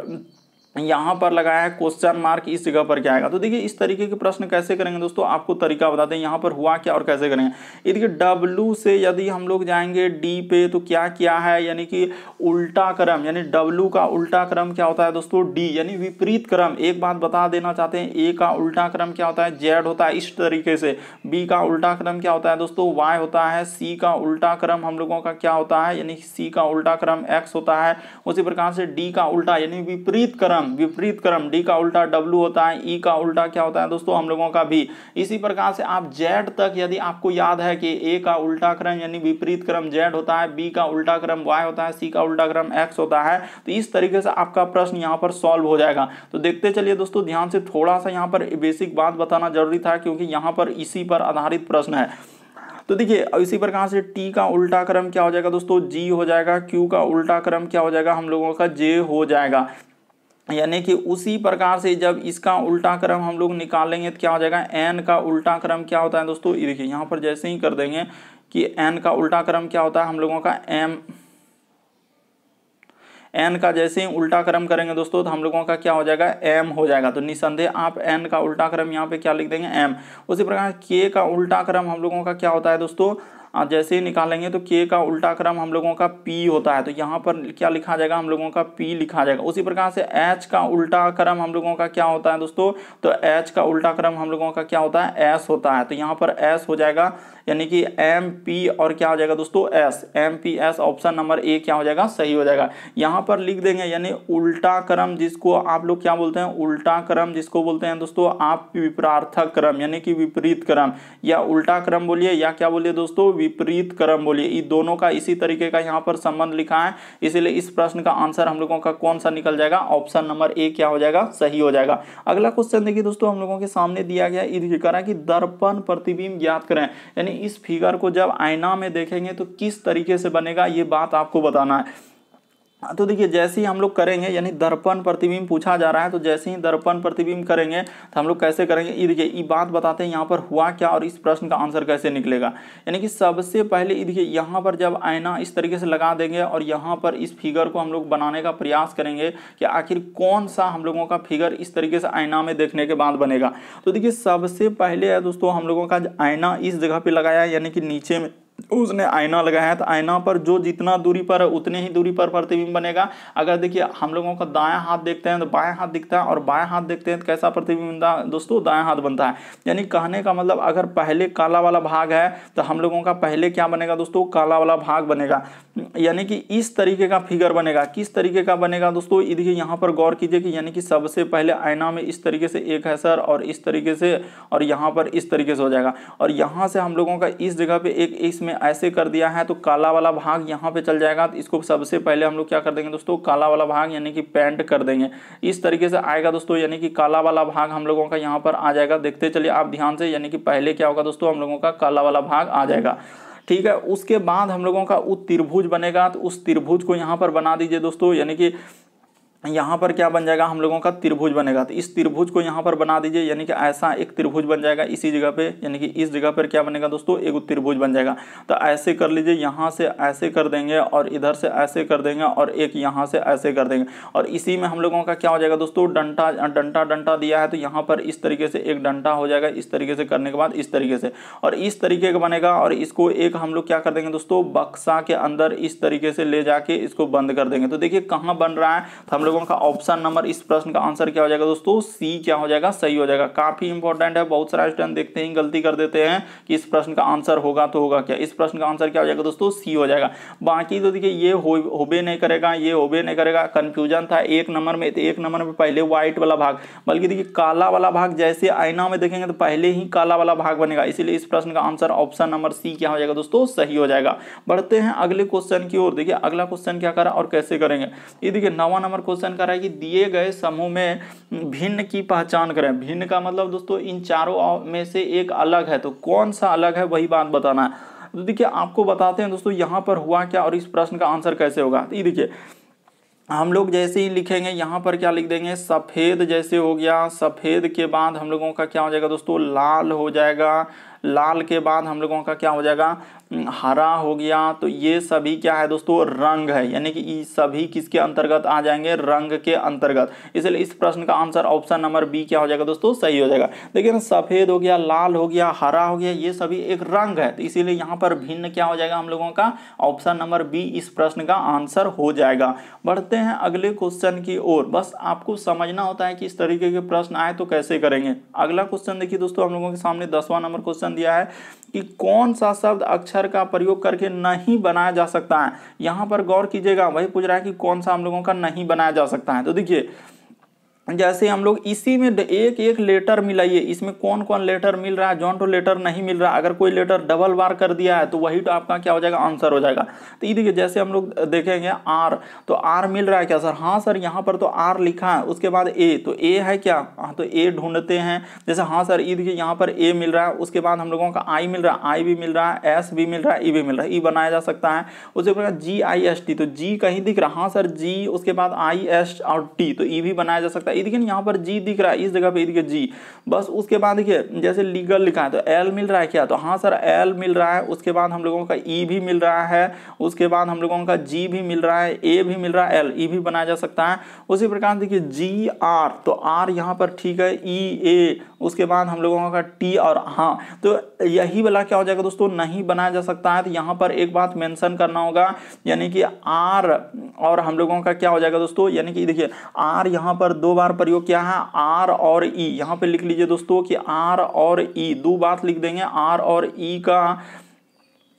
यहाँ पर लगाया है क्वेश्चन मार्क इस जगह पर क्या आएगा तो देखिए इस तरीके के प्रश्न कैसे करेंगे दोस्तों आपको तरीका बताते हैं यहाँ पर हुआ क्या और कैसे करेंगे ये देखिए डब्लू से यदि हम लोग जाएंगे डी पे तो क्या क्या है यानी कि उल्टा क्रम यानी डब्लू का उल्टा क्रम क्या होता है दोस्तों डी यानी विपरीत क्रम एक बात बता देना चाहते हैं ए का उल्टा क्रम क्या होता है जेड होता है इस तरीके से बी का उल्टा क्रम क्या होता है दोस्तों वाई होता है सी का उल्टा क्रम हम लोगों का क्या होता है यानी सी का उल्टा क्रम एक्स होता है उसी प्रकार से डी का उल्टा यानी विपरीत क्रम क्रम विपरीत क्रम डी का उल्टा डब्ल्यू होता है ई e का उल्टा क्या होता है दोस्तों हम लोगों का भी इसी प्रकार से आप जेड तक यदि आपको याद है कि ए का उल्टा क्रम यानी विपरीत क्रम जेड होता है बी का उल्टा क्रम वाई होता है सी का उल्टा क्रम एक्स होता है तो इस तरीके से आपका प्रश्न यहाँ पर सॉल्व हो जाएगा तो देखते चलिए दोस्तों ध्यान से थोड़ा सा यहाँ पर बेसिक बात बताना जरूरी था क्योंकि यहाँ पर इसी पर आधारित प्रश्न है तो देखिए इसी प्रकार से टी का उल्टा क्रम क्या हो जाएगा दोस्तों जी हो जाएगा क्यू का उल्टा क्रम क्या हो जाएगा हम लोगों का जे हो जाएगा यानी कि उसी प्रकार से जब इसका उल्टा क्रम हम लोग निकालेंगे तो क्या हो जाएगा एन का उल्टा क्रम क्या होता है दोस्तों ये देखिए यहाँ पर जैसे ही कर देंगे कि एन का उल्टा क्रम क्या होता है हम लोगों का एम एन का जैसे ही उल्टा क्रम करेंगे दोस्तों तो हम लोगों का क्या हो जाएगा एम हो जाएगा तो निसंदेह आप एन का उल्टा क्रम यहाँ पे क्या लिख देंगे एम उसी प्रकार के का उल्टा क्रम हम लोगों का क्या होता है दोस्तों हाँ, जैसे ही निकालेंगे तो के का उल्टा क्रम हम लोगों का पी होता है तो यहाँ पर क्या लिखा जाएगा हम लोगों का पी लिखा जाएगा उसी प्रकार से एच का उल्टा क्रम हम लोगों का क्या होता है दोस्तों तो एच का उल्टा क्रम हम लोगों का क्या होता है एस होता है तो यहाँ पर एस हो जाएगा यानी कि एम पी और क्या हो जाएगा दोस्तों S M P S option number A क्या हो जाएगा सही हो जाएगा यहाँ पर लिख देंगे यानी उल्टा क्रम जिसको आप लोग क्या बोलते हैं उल्टा क्रम जिसको बोलते हैं दोस्तों आप विपरार्थक क्रम यानी कि विपरीत क्रम या उल्टा क्रम बोलिए या क्या बोलिए दोस्तों विपरीत क्रम बोलिए ये दोनों का इसी तरीके का यहाँ पर संबंध लिखा है इसीलिए इस प्रश्न का आंसर हम लोगों का कौन सा निकल जाएगा ऑप्शन नंबर ए क्या हो जाएगा सही हो जाएगा अगला क्वेश्चन देखिए दोस्तों हम लोगों के सामने दिया गया करा कि दर्पण प्रतिबिंब ज्ञात करें यानी इस फिगर को जब आईना में देखेंगे तो किस तरीके से बनेगा ये बात आपको बताना है हाँ, तो देखिए जैसे ही हम लोग करेंगे यानी दर्पण प्रतिबिंब पूछा जा रहा है तो जैसे ही दर्पण प्रतिबिंब करेंगे तो हम लोग कैसे करेंगे ये देखिए ये बात बताते हैं यहाँ पर हुआ क्या और इस प्रश्न का आंसर कैसे निकलेगा यानी कि सबसे पहले ये देखिए यहाँ पर जब आईना इस तरीके से लगा देंगे और यहाँ पर इस फिगर को हम लोग बनाने का प्रयास करेंगे कि आखिर कौन सा हम लोगों का फिगर इस तरीके से आईना में देखने के बाद बनेगा तो देखिए सबसे पहले है दोस्तों हम लोगों का आईना इस जगह पर लगाया यानी कि नीचे में उसने आईना लगाया है तो आईना पर जो जितना दूरी पर है उतने ही दूरी पर प्रतिबिंब बनेगा अगर देखिए हम लोगों का दाया हाथ देखते हैं तो बाया हाथ दिखता है और बाया हाथ देखते हैं तो कैसा प्रतिबिंब दोस्तों दाया हाथ बनता है यानी कहने का मतलब अगर पहले काला वाला भाग है तो हम लोगों का पहले क्या बनेगा दोस्तों काला वाला भाग बनेगा यानी कि इस तरीके का फिगर बनेगा किस तरीके का बनेगा दोस्तों ये देखिए यहाँ पर गौर कीजिए कि यानी कि सबसे पहले आईना में इस तरीके से एक है सर और इस तरीके से और यहाँ पर इस तरीके से हो जाएगा और यहाँ से हम लोगों का इस जगह पे एक इसमें ऐसे कर दिया है तो काला वाला भाग यहाँ पे चल जाएगा तो इसको सबसे पहले हम लोग क्या कर देंगे दोस्तों काला वाला भाग यानी कि पेंट कर देंगे इस तरीके से आएगा दोस्तों यानी कि काला वाला भाग हम लोगों का यहाँ पर आ जाएगा देखते चलिए आप ध्यान से यानी कि पहले क्या होगा दोस्तों हम लोगों का काला वाला भाग आ जाएगा ठीक है उसके बाद हम लोगों का उस त्रिभुज बनेगा तो उस त्रिभुज को यहाँ पर बना दीजिए दोस्तों यानी कि यहाँ पर क्या बन जाएगा हम लोगों का त्रिभुज बनेगा तो इस त्रिभुज को यहाँ पर बना दीजिए यानी कि ऐसा एक त्रिभुज बन जाएगा इसी जगह पे यानी कि इस जगह पर क्या बनेगा दोस्तों एक त्रिभुज बन जाएगा तो ऐसे कर लीजिए यहाँ से ऐसे कर देंगे और इधर से ऐसे कर देंगे और एक यहाँ से ऐसे कर देंगे और इसी में हम लोगों का क्या हो जाएगा दोस्तों डंटा डंटा डंटा दिया है तो यहाँ पर इस तरीके से एक डंटा हो जाएगा इस तरीके से करने के बाद इस तरीके से और इस तरीके का बनेगा और इसको एक हम लोग क्या कर देंगे दोस्तों बक्सा के अंदर इस तरीके से ले जाके इसको बंद कर देंगे तो देखिए कहाँ बन रहा है तो हम लोगों लोगों का ऑप्शन नंबर इस प्रश्न का आंसर क्या हो जाएगा दोस्तों सी क्या हो जाएगा सही हो जाएगा काफी इंपॉर्टेंट है बहुत सारे स्टूडेंट देखते हैं गलती कर देते हैं कि इस प्रश्न का आंसर होगा तो होगा क्या इस प्रश्न का आंसर क्या हो जाएगा दोस्तों सी हो जाएगा बाकी तो देखिए ये होबे नहीं करेगा ये होबे नहीं करेगा कंफ्यूजन था एक नंबर में तो एक नंबर में पहले व्हाइट वाला भाग बल्कि देखिए काला वाला भाग जैसे आईना में देखेंगे तो पहले ही काला वाला भाग बनेगा इसीलिए इस प्रश्न का आंसर ऑप्शन नंबर सी क्या हो जाएगा दोस्तों सही हो जाएगा बढ़ते हैं अगले क्वेश्चन की ओर देखिए अगला क्वेश्चन क्या करा और कैसे करेंगे ये देखिए नवा नंबर क्वेश्चन क्वेश्चन कर रहा है कि दिए गए समूह में भिन्न की पहचान करें भिन्न का मतलब दोस्तों इन चारों में से एक अलग है तो कौन सा अलग है वही बात बताना है तो देखिए आपको बताते हैं दोस्तों यहाँ पर हुआ क्या और इस प्रश्न का आंसर कैसे होगा तो ये देखिए हम लोग जैसे ही लिखेंगे यहाँ पर क्या लिख देंगे सफ़ेद जैसे हो गया सफ़ेद के बाद हम लोगों का क्या हो जाएगा दोस्तों लाल हो जाएगा लाल के बाद हम लोगों का क्या हो जाएगा हरा हो गया तो ये सभी क्या है दोस्तों रंग है यानी कि ये सभी किसके अंतर्गत आ जाएंगे रंग के अंतर्गत इसलिए इस प्रश्न का आंसर ऑप्शन नंबर बी क्या हो जाएगा दोस्तों सही हो जाएगा लेकिन सफ़ेद हो गया लाल हो गया हरा हो गया ये सभी एक रंग है तो इसीलिए यहाँ पर भिन्न क्या हो जाएगा हम लोगों का ऑप्शन नंबर बी इस प्रश्न का आंसर हो जाएगा बढ़ते हैं अगले क्वेश्चन की ओर बस आपको समझना होता है कि इस तरीके के प्रश्न आए तो कैसे करेंगे अगला क्वेश्चन देखिए दोस्तों हम लोगों के सामने दसवां नंबर क्वेश्चन दिया है कि कौन सा शब्द अक्षर अक्षर का प्रयोग करके नहीं बनाया जा सकता है यहाँ पर गौर कीजिएगा वही पूछ रहा है कि कौन सा हम लोगों का नहीं बनाया जा सकता है तो देखिए जैसे हम लोग इसी में एक एक लेटर मिलाइए इसमें कौन कौन लेटर मिल रहा है जॉन टू लेटर नहीं मिल रहा अगर कोई लेटर डबल बार कर दिया है तो वही तो आपका क्या हो जाएगा आंसर हो जाएगा तो ये देखिए जैसे हम लोग देखेंगे आर तो आर मिल रहा है क्या सर हाँ सर यहाँ पर तो आर लिखा है उसके बाद ए तो ए है क्या हाँ तो ए ढूंढते हैं जैसे हाँ सर ये देखिए यहाँ पर ए मिल रहा है उसके बाद हम लोगों का आई मिल रहा है आई भी मिल रहा है एस भी मिल रहा है ई e भी मिल रहा है ई e बनाया जा सकता है उसके बाद जी आई एस टी तो जी कहीं दिख रहा हाँ सर जी उसके बाद आई एस और टी तो ई e भी बनाया जा सकता है ये देखिए यहाँ पर जी दिख रहा है इस जगह पे देखिए जी बस उसके बाद देखिए जैसे लीगल लिखा है तो एल मिल रहा है क्या तो हाँ सर एल मिल रहा है उसके बाद हम लोगों का ई e भी मिल रहा है उसके बाद हम लोगों का जी भी मिल रहा है ए भी मिल रहा है एल ई e भी बनाया जा सकता है उसी प्रकार देखिए जी आर तो आर यहाँ पर ठीक है ई e, ए उसके बाद हम लोगों का टी और हाँ तो यही वाला क्या हो जाएगा दोस्तों नहीं बनाया जा सकता है तो यहाँ पर एक बात मेंशन करना होगा यानी कि आर और हम लोगों का क्या हो जाएगा दोस्तों यानी कि देखिए आर यहाँ पर दो बार बार प्रयोग किया है आर और ई यहाँ पे लिख लीजिए दोस्तों कि आर और ई दो बात लिख देंगे आर और ई का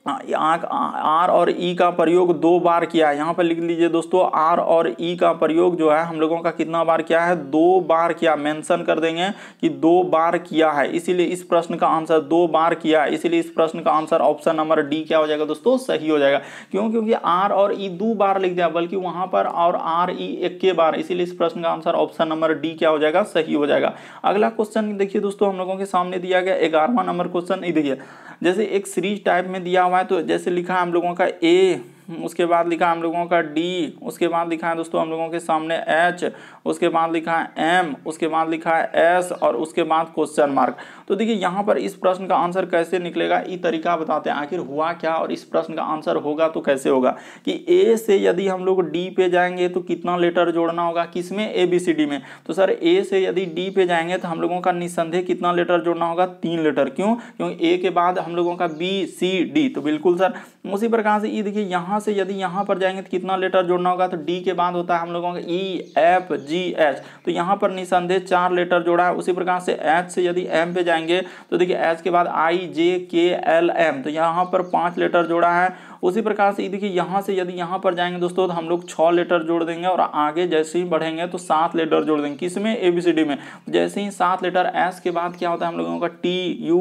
हाँ, आर और ई का प्रयोग दो बार किया है यहाँ पर लिख लीजिए दोस्तों आर और ई का प्रयोग जो है हम लोगों का कितना बार किया है दो बार किया मेंशन कर देंगे कि दो बार किया है इसीलिए इस प्रश्न का आंसर दो बार किया है इसीलिए इस प्रश्न का आंसर ऑप्शन नंबर डी क्या हो जाएगा दोस्तों सही हो जाएगा क्यों क्योंकि आर और ई दो बार लिख दिया बल्कि वहाँ पर और आर ई एक के बार इसीलिए इस प्रश्न का आंसर ऑप्शन नंबर डी क्या हो जाएगा सही हो जाएगा अगला क्वेश्चन देखिए दोस्तों हम लोगों के सामने दिया गया ग्यारहवा नंबर क्वेश्चन देखिए जैसे एक सीरीज टाइप में दिया हुआ है तो जैसे लिखा हम लोगों का ए उसके बाद लिखा हम लोगों का डी उसके बाद लिखा है दोस्तों हम लोगों के सामने एच उसके बाद लिखा है एम उसके बाद लिखा है एस और उसके बाद क्वेश्चन मार्क तो देखिए यहाँ पर इस प्रश्न का आंसर कैसे निकलेगा ये तरीका बताते हैं आखिर हुआ क्या और इस प्रश्न का आंसर होगा तो कैसे होगा कि ए से यदि हम लोग डी पे जाएंगे तो कितना लेटर जोड़ना होगा किस में ए बी सी डी में तो सर ए से यदि डी पे जाएंगे तो हम लोगों का निस्संदेह कितना लेटर जोड़ना होगा तीन लेटर क्यों क्योंकि ए के बाद हम लोगों का बी सी डी तो बिल्कुल सर उसी प्रकार से ये देखिए यहाँ से यदि यहाँ पर जाएंगे तो कितना लेटर जोड़ना होगा तो डी के बाद होता है हम लोगों का ई एफ जी एच तो यहाँ पर निसंदेह चार लेटर जोड़ा है उसी प्रकार से एच से यदि एम पे जाएंगे जाएंगे तो देखिए एस के बाद आई जे के एल एम तो यहाँ पर पांच लेटर जोड़ा है उसी प्रकार से देखिए यहाँ से यदि यहाँ पर जाएंगे दोस्तों तो हम लोग छः लेटर जोड़ देंगे और आगे जैसे ही बढ़ेंगे तो सात लेटर जोड़ देंगे किसमें ए बी सी डी में जैसे ही सात लेटर एस के बाद क्या होता है हम लोगों का T U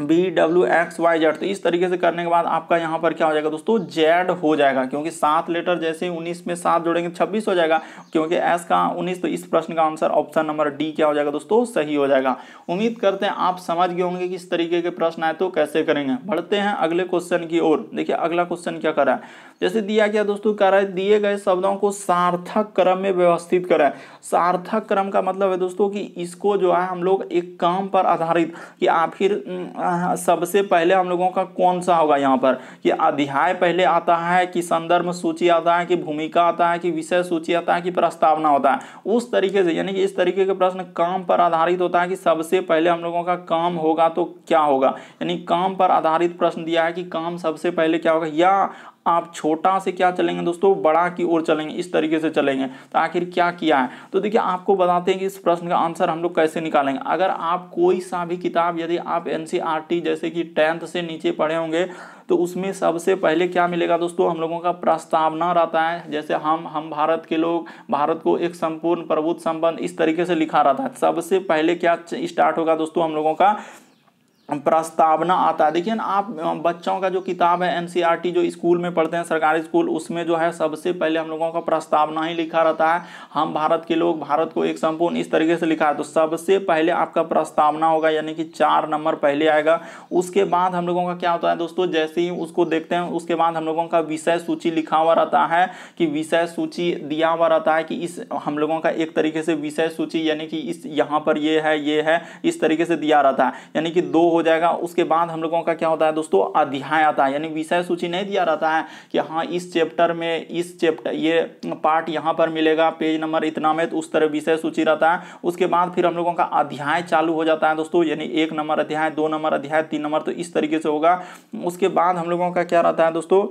B W X Y Z तो इस तरीके से करने के बाद आपका यहाँ पर क्या हो जाएगा दोस्तों जेड हो जाएगा क्योंकि सात लेटर जैसे ही उन्नीस में सात जोड़ेंगे छब्बीस हो जाएगा क्योंकि एस का उन्नीस तो इस प्रश्न का आंसर ऑप्शन नंबर डी क्या हो जाएगा दोस्तों सही हो जाएगा उम्मीद करते हैं आप समझ गए होंगे कि इस तरीके के प्रश्न आए तो कैसे करेंगे बढ़ते हैं अगले क्वेश्चन की ओर देखिए अगला क्वेश्चन क्या करा है जैसे दिया गया दोस्तों कह रहा है दिए गए शब्दों को सार्थक क्रम में व्यवस्थित करें सार्थक क्रम का मतलब है दोस्तों कि इसको जो है हम लोग एक काम पर आधारित कि आखिर सबसे पहले हम लोगों का कौन सा होगा यहाँ पर कि अध्याय पहले आता है कि संदर्भ सूची आता है कि भूमिका आता है कि विषय सूची आता है कि प्रस्तावना होता है उस तरीके से यानी कि इस तरीके के प्रश्न काम पर आधारित होता है कि सबसे पहले हम लोगों का काम होगा तो क्या होगा यानी काम पर आधारित प्रश्न दिया है कि काम सबसे पहले क्या होगा या आप छोटा से क्या चलेंगे दोस्तों बड़ा की ओर चलेंगे इस तरीके से चलेंगे तो आखिर क्या किया है तो देखिए आपको बताते हैं कि इस प्रश्न का आंसर हम लोग कैसे निकालेंगे अगर आप कोई सा भी किताब यदि आप एन जैसे कि टेंथ से नीचे पढ़े होंगे तो उसमें सबसे पहले क्या मिलेगा दोस्तों हम लोगों का प्रस्तावना रहता है जैसे हम हम भारत के लोग भारत को एक संपूर्ण प्रबुद्ध संबंध इस तरीके से लिखा रहता है सबसे पहले क्या स्टार्ट होगा दोस्तों हम लोगों का प्रस्तावना आता है देखिए ना आप बच्चों का जो किताब है एनसीईआरटी e जो स्कूल में पढ़ते हैं सरकारी स्कूल उसमें जो है सबसे पहले हम लोगों का प्रस्तावना ही लिखा रहता है हम भारत के लोग भारत को एक संपूर्ण इस तरीके से लिखा है तो सबसे पहले आपका प्रस्तावना होगा यानी कि चार नंबर पहले आएगा उसके बाद हम लोगों का क्या होता है दोस्तों जैसे ही उसको देखते हैं उसके बाद हम लोगों का विषय सूची लिखा हुआ रहता है कि विषय सूची दिया हुआ रहता है कि इस हम लोगों का एक तरीके से विषय सूची यानी कि इस यहाँ पर ये है ये है इस तरीके से दिया रहता है यानी कि दो हो जाएगा उसके बाद हम लोगों का क्या होता है दोस्तों अध्याय आता है यानी विषय सूची नहीं दिया रहता है कि हाँ इस चैप्टर में इस चैप्टर ये पार्ट यहाँ पर मिलेगा पेज नंबर इतना में तो उस तरह विषय सूची रहता है उसके बाद फिर हम लोगों का अध्याय चालू हो जाता है दोस्तों यानी एक नंबर अध्याय दो नंबर अध्याय तीन नंबर तो इस तरीके से होगा उसके बाद हम लोगों का क्या रहता है दोस्तों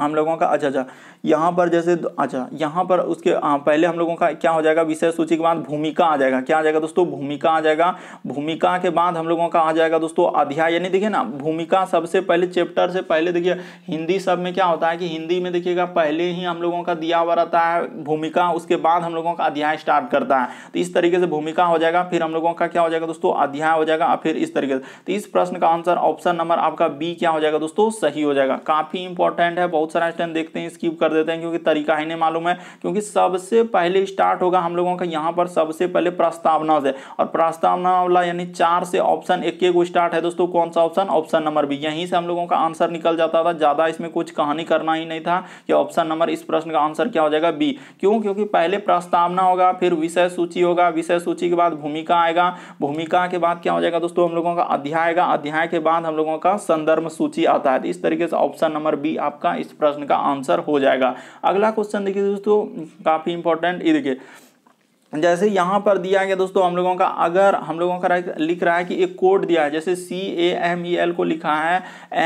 हम लोगों का अच्छा अच्छा यहाँ पर जैसे अच्छा यहाँ पर उसके आ, हाँ, पहले हम लोगों का क्या हो जाएगा विषय सूची के बाद भूमिका आ जाएगा क्या आ जाएगा दोस्तों भूमिका आ जाएगा भूमिका के बाद हम लोगों का आ जाएगा दोस्तों अध्याय यानी देखिए ना भूमिका सबसे पहले चैप्टर से पहले देखिए हिंदी सब में क्या होता है कि हिंदी में देखिएगा पहले ही हम लोगों का दिया हुआ रहता है भूमिका उसके बाद हम लोगों का अध्याय स्टार्ट करता है तो इस तरीके से भूमिका हो जाएगा फिर हम लोगों का क्या हो जाएगा दोस्तों अध्याय हो जाएगा फिर इस तरीके से तो इस प्रश्न का आंसर ऑप्शन नंबर आपका बी क्या हो जाएगा दोस्तों सही हो जाएगा काफ़ी इंपॉर्टेंट है बहुत बहुत सारा स्टैंड देखते हैं स्कीप कर देते हैं क्योंकि तरीका ही नहीं मालूम है क्योंकि सबसे पहले स्टार्ट होगा हम लोगों का यहाँ पर सबसे पहले प्रस्तावना से और प्रस्तावना वाला यानी चार से ऑप्शन एक एक स्टार्ट है दोस्तों कौन सा ऑप्शन ऑप्शन नंबर बी यहीं से हम लोगों का आंसर निकल जाता था ज़्यादा इसमें कुछ कहानी करना ही नहीं था कि ऑप्शन नंबर इस प्रश्न का आंसर क्या हो जाएगा बी क्यों क्योंकि पहले प्रस्तावना होगा फिर विषय सूची होगा विषय सूची के बाद भूमिका आएगा भूमिका के बाद क्या हो जाएगा दोस्तों हम लोगों का अध्याय अध्याय के बाद हम लोगों का संदर्भ सूची आता है तो इस तरीके से ऑप्शन नंबर बी आपका इस प्रश्न का आंसर हो जाएगा अगला क्वेश्चन देखिए दोस्तों काफ़ी इंपॉर्टेंट ये देखिए जैसे यहाँ पर दिया गया दोस्तों हम लोगों का अगर हम लोगों का लिख रहा है कि एक कोड दिया है जैसे सी ए एम ई एल को लिखा है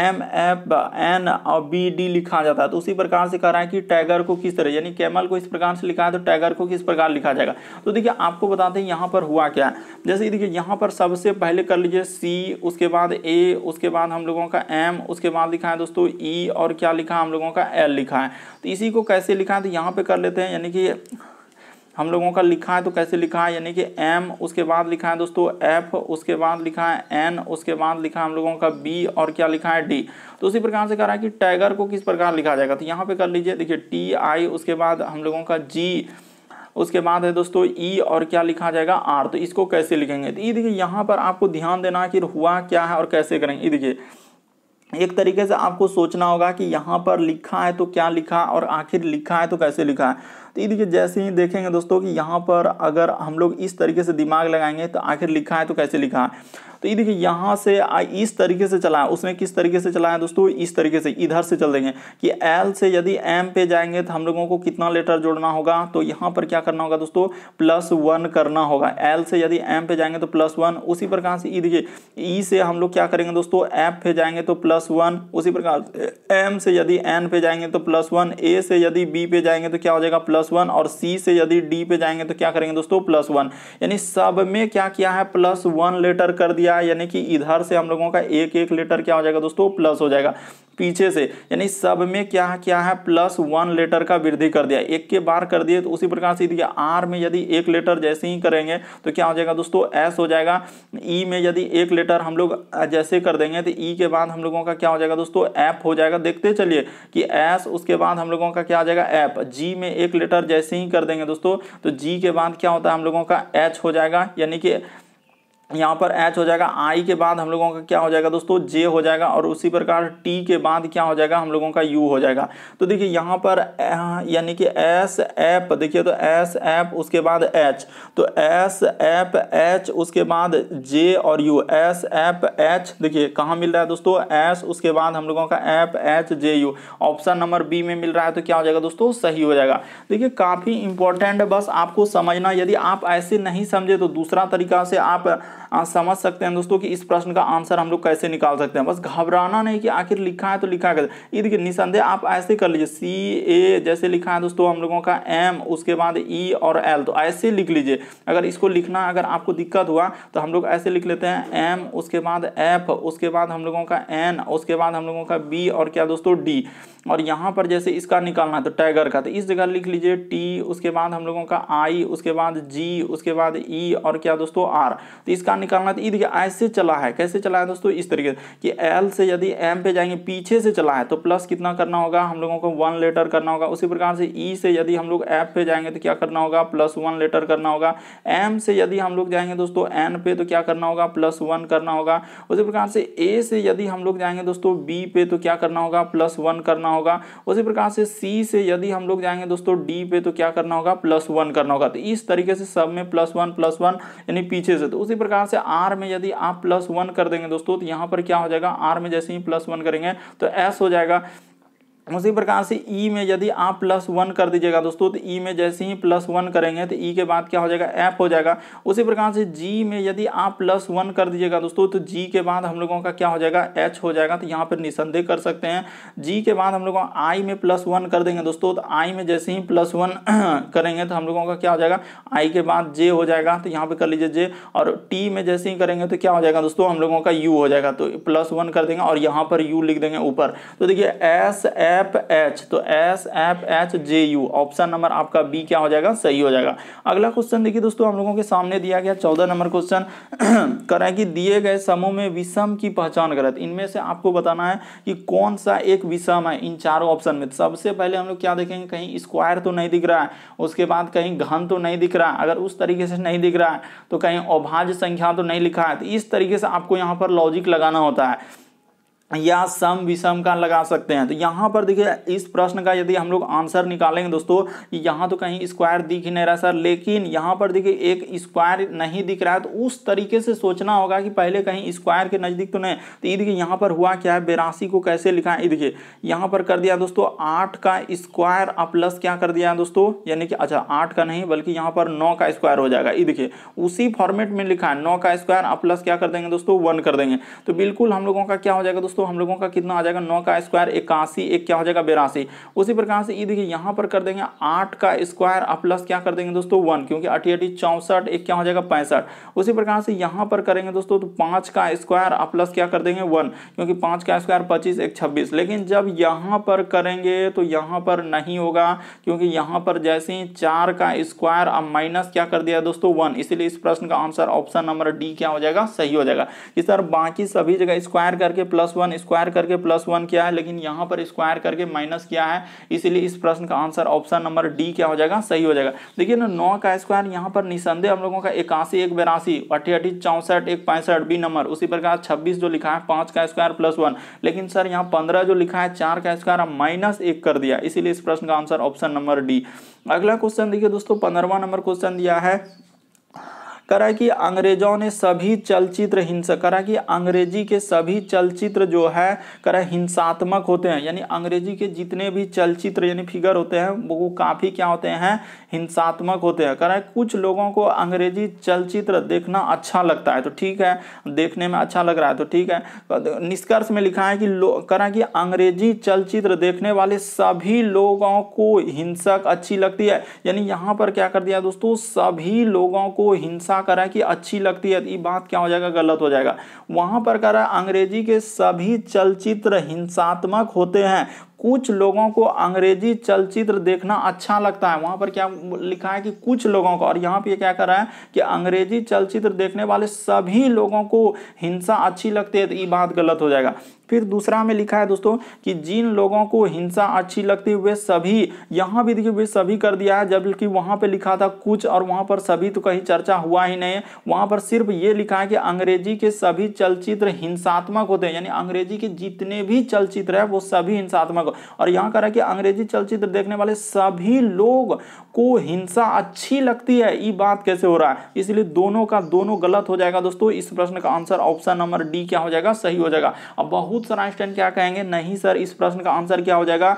एम एफ एन और बी डी लिखा जाता है तो उसी प्रकार से कह रहा है कि टाइगर को किस तरह यानी कैमल को इस प्रकार से लिखा है तो टाइगर को किस प्रकार लिखा जाएगा तो देखिए आपको बताते हैं यहाँ पर हुआ क्या है जैसे देखिए यहाँ पर सबसे पहले कर लीजिए सी उसके बाद ए उसके बाद हम लोगों का एम उसके बाद लिखा है दोस्तों ई e और क्या लिखा है हम लोगों का एल लिखा है तो इसी को कैसे लिखा है तो यहाँ पर कर लेते हैं यानी कि हम लोगों का लिखा है तो कैसे लिखा है यानी कि एम उसके बाद लिखा है दोस्तों एफ उसके बाद लिखा है एन उसके बाद लिखा है हम लोगों का बी और क्या लिखा है डी तो उसी प्रकार से कह रहा है कि टाइगर को किस प्रकार लिखा जाएगा तो यहाँ पे कर लीजिए देखिए टी आई उसके बाद हम लोगों का जी उसके बाद है दोस्तों ई e और क्या लिखा जाएगा आर तो इसको कैसे लिखेंगे तो ये देखिए यहाँ पर आपको ध्यान देना कि हुआ क्या है और कैसे करेंगे ये देखिए एक तरीके से आपको सोचना होगा कि यहाँ पर लिखा है तो क्या लिखा और आखिर लिखा है तो कैसे लिखा है तो ये देखिए जैसे ही देखेंगे दोस्तों कि यहाँ पर अगर हम लोग इस तरीके से दिमाग लगाएंगे तो आखिर लिखा है तो कैसे लिखा है तो ये देखिए यहाँ से इस तरीके से चला है उसने किस तरीके से चलाया दोस्तों इस तरीके से इधर से चल देंगे कि एल से यदि एम पे जाएंगे तो हम लोगों को कितना लेटर जोड़ना होगा तो यहाँ पर क्या करना होगा दोस्तों प्लस वन करना होगा एल से यदि एम पे जाएंगे तो प्लस वन उसी प्रकार से ई देखिए ई e से हम लोग क्या करेंगे दोस्तों एफ पे जाएंगे तो प्लस वन उसी प्रकार एम से यदि एन पे जाएंगे तो प्लस वन ए से यदि बी पे जाएंगे तो क्या हो जाएगा प्लस प्लस वन और सी से यदि डी पे जाएंगे तो क्या करेंगे दोस्तों प्लस वन यानी सब में क्या किया है प्लस वन लेटर कर दिया है यानी कि इधर से हम लोगों का एक एक लेटर क्या हो जाएगा दोस्तों प्लस हो जाएगा पीछे से यानी सब में क्या क्या है प्लस वन लेटर का वृद्धि कर दिया एक के बार कर दिए तो उसी प्रकार से दिया आर में यदि एक लेटर जैसे ही करेंगे तो क्या हो जाएगा दोस्तों एस हो जाएगा ई e में यदि एक लेटर हम लोग जैसे कर देंगे तो ई e के बाद हम लोगों का क्या हो जाएगा दोस्तों एप हो जाएगा देखते चलिए कि एस उसके बाद हम लोगों का क्या हो जाएगा एप जी में एक लेटर जैसे ही कर देंगे दोस्तों तो जी के बाद क्या होता है हम लोगों का एच हो जाएगा यानी कि यहाँ पर एच हो जाएगा आई के बाद हम लोगों का क्या हो जाएगा दोस्तों जे हो जाएगा और उसी प्रकार टी के बाद क्या हो जाएगा हम लोगों का यू हो जाएगा तो देखिए यहाँ पर यानी कि एस एप देखिए तो एस एप उसके बाद एच तो एस एप एच उसके बाद जे और यू एस एप एच देखिए कहाँ मिल रहा है दोस्तों एस उसके बाद हम लोगों का F H J U option number B में मिल रहा है तो क्या हो जाएगा दोस्तों सही हो जाएगा देखिए काफ़ी इंपॉर्टेंट बस आपको समझना यदि आप ऐसे नहीं समझे तो दूसरा तरीका से आप समझ सकते हैं दोस्तों कि इस प्रश्न का आंसर हम लोग कैसे निकाल सकते हैं बस घबराना नहीं कि आखिर लिखा है तो लिखा है ये देखिए निसंदेह आप ऐसे कर लीजिए सी ए जैसे लिखा है दोस्तों हम लोगों का एम उसके बाद ई e और एल तो ऐसे लिख लीजिए अगर इसको लिखना अगर आपको दिक्कत हुआ तो हम लोग ऐसे लिख लेते हैं एम उसके बाद एफ उसके बाद हम लोगों का एन उसके बाद हम लोगों का बी और क्या दोस्तों डी और यहाँ पर जैसे इसका निकालना है तो टाइगर का तो इस जगह लिख लीजिए टी उसके बाद हम लोगों का आई उसके बाद जी उसके बाद ई e और क्या दोस्तों आर तो इसका निकालना तो ई देखिए ऐसे चला है कैसे चला है दोस्तों इस तरीके कि एल से यदि एम पे जाएंगे पीछे से चला है तो प्लस कितना करना होगा हम लोगों को वन लेटर करना होगा उसी प्रकार से ई e से यदि हम लोग एफ पे जाएंगे तो क्या करना होगा प्लस वन लेटर करना होगा एम से यदि हम लोग जाएंगे दोस्तों एन पे तो क्या करना होगा प्लस वन करना होगा उसी प्रकार से ए से यदि हम लोग जाएंगे दोस्तों बी पे तो क्या करना होगा प्लस वन करना होगा उसी प्रकार से सी से यदि हम लोग जाएंगे दोस्तों डी पे तो क्या करना होगा प्लस वन करना होगा तो इस तरीके से सब में प्लस वन प्लस वन यानी पीछे से तो उसी प्रकार से आर में यदि आप प्लस वन कर देंगे दोस्तों तो यहाँ पर क्या हो जाएगा आर में जैसे ही प्लस वन करेंगे तो एस हो जाएगा उसी प्रकार से ई e में यदि आप प्लस वन कर दीजिएगा दोस्तों तो ई e में जैसे ही प्लस वन करेंगे तो ई e के बाद क्या हो जाएगा एफ हो जाएगा उसी प्रकार से जी में यदि आप प्लस वन कर दीजिएगा दोस्तों तो जी के बाद हम लोगों का क्या हो जाएगा एच हो जाएगा तो यहाँ पर निसंदेह कर सकते हैं जी के बाद हम लोगों आई में प्लस वन कर देंगे दोस्तों तो आई में जैसे ही प्लस वन करेंगे तो हम लोगों का क्या हो जाएगा आई के बाद जे हो जाएगा तो यहाँ पर कर लीजिए जे और टी में जैसे ही करेंगे तो क्या हो जाएगा दोस्तों हम लोगों का यू हो जाएगा तो प्लस वन कर देंगे और यहाँ पर यू लिख देंगे ऊपर तो देखिए एस एस एफ एच तो S F H J U option number आपका बी क्या हो जाएगा सही हो जाएगा अगला क्वेश्चन देखिए दोस्तों हम लोगों के सामने दिया गया चौदह नंबर क्वेश्चन कर रहा है कि दिए गए समूह में विषम की पहचान करत इनमें से आपको बताना है कि कौन सा एक विषम है इन चारों ऑप्शन में सबसे पहले हम लोग क्या देखेंगे कहीं स्क्वायर तो नहीं दिख रहा है उसके बाद कहीं घन तो नहीं दिख रहा है अगर उस तरीके से नहीं दिख रहा है तो कहीं अभाज्य संख्या तो नहीं लिखा है तो इस तरीके से आपको यहाँ पर लॉजिक लगाना होता है या सम विषम का लगा सकते हैं तो यहाँ पर देखिए इस प्रश्न का यदि हम लोग आंसर निकालेंगे दोस्तों यहाँ तो कहीं स्क्वायर दिख ही नहीं रहा सर लेकिन यहाँ पर देखिए एक स्क्वायर नहीं दिख रहा है तो उस तरीके से सोचना होगा कि पहले कहीं स्क्वायर के नज़दीक तो नहीं तो ये देखिए यहाँ पर हुआ क्या है बेरासी को कैसे लिखा है देखिए यहाँ पर कर दिया दोस्तों आठ का स्क्वायर और प्लस क्या कर दिया दोस्तों यानी कि अच्छा आठ का नहीं बल्कि यहाँ पर नौ का स्क्वायर हो जाएगा ये देखिए उसी फॉर्मेट में लिखा है नौ का स्क्वायर और प्लस क्या कर देंगे दोस्तों वन कर देंगे तो बिल्कुल हम लोगों का क्या हो जाएगा दोस्तों तो हम लोगों का कितना आ जाएगा नौ का स्क्वायर इक्यासी एक क्या हो जाएगा बेरासी उसी प्रकार से ये देखिए यहाँ पर कर देंगे आठ का स्क्वायर और प्लस क्या कर देंगे दोस्तों वन क्योंकि अठी अठी चौंसठ एक क्या हो जाएगा पैंसठ उसी प्रकार से यहाँ पर करेंगे दोस्तों तो पाँच का स्क्वायर और प्लस क्या कर देंगे वन क्योंकि पाँच का स्क्वायर पच्चीस एक छब्बीस लेकिन जब यहाँ पर करेंगे तो यहाँ पर नहीं होगा क्योंकि यहाँ पर जैसे ही चार का स्क्वायर और माइनस क्या कर दिया दोस्तों वन इसीलिए इस प्रश्न का आंसर ऑप्शन नंबर डी क्या हो जाएगा सही हो जाएगा कि सर बाकी सभी जगह स्क्वायर करके प्लस वन वन स्क्वायर करके प्लस वन किया है लेकिन यहाँ पर स्क्वायर करके माइनस किया है इसीलिए इस प्रश्न का आंसर ऑप्शन नंबर डी क्या हो जाएगा सही हो जाएगा देखिए ना नौ का स्क्वायर यहाँ पर निसंदेह हम लोगों का इक्यासी एक बेरासी अट्ठी अट्ठी चौंसठ एक पैंसठ बी नंबर उसी प्रकार छब्बीस जो लिखा है पाँच का स्क्वायर प्लस वन लेकिन सर यहाँ पंद्रह जो लिखा है चार का स्क्वायर माइनस एक कर दिया इसीलिए इस प्रश्न का आंसर ऑप्शन नंबर डी अगला क्वेश्चन देखिए दोस्तों पंद्रवा नंबर क्वेश्चन दिया है करा कि अंग्रेजों ने सभी चलचित्र हिंसा करा कि अंग्रेजी के सभी चलचित्र जो है करा हिंसात्मक होते हैं यानी अंग्रेजी के जितने भी चलचित्र यानी फिगर होते हैं वो काफ़ी क्या होते हैं हिंसात्मक होते हैं करा कुछ लोगों को अंग्रेजी चलचित्र देखना अच्छा लगता है तो ठीक है देखने में अच्छा लग रहा है तो ठीक है निष्कर्ष में लिखा है कि करा कि अंग्रेजी चलचित्र देखने वाले सभी लोगों को हिंसक अच्छी लगती है यानी यहाँ पर क्या कर दिया दोस्तों सभी लोगों को हिंसा क्या है कि अच्छी लगती है तो ये बात क्या हो जाएगा गलत हो जाएगा वहां पर है अंग्रेजी के सभी चलचित्र हिंसात्मक होते हैं कुछ लोगों को अंग्रेजी चलचित्र देखना अच्छा लगता है वहाँ पर क्या लिखा है कि कुछ लोगों को और यहाँ पे क्या कर रहा है कि अंग्रेजी चलचित्र देखने वाले सभी लोगों को हिंसा अच्छी लगती है तो ये बात गलत हो जाएगा फिर दूसरा में लिखा है दोस्तों कि जिन लोगों को हिंसा अच्छी लगती है वे सभी यहाँ भी देखिए वे सभी कर दिया है जबकि वहाँ पे लिखा था कुछ और वहाँ पर सभी तो कहीं चर्चा हुआ ही नहीं है वहाँ पर सिर्फ ये लिखा है कि अंग्रेजी के सभी चलचित्र हिंसात्मक होते हैं यानी अंग्रेजी के जितने भी चलचित्र है वो सभी हिंसात्मक और यहाँ कह रहा है कि अंग्रेजी चलचित्र देखने वाले सभी लोग को हिंसा अच्छी लगती है ये बात कैसे हो रहा है इसलिए दोनों का दोनों गलत हो जाएगा दोस्तों इस प्रश्न का आंसर ऑप्शन नंबर डी क्या हो जाएगा सही हो जाएगा अब बहुत सारा स्टैंड क्या कहेंगे नहीं सर इस प्रश्न का आंसर क्या हो जाएगा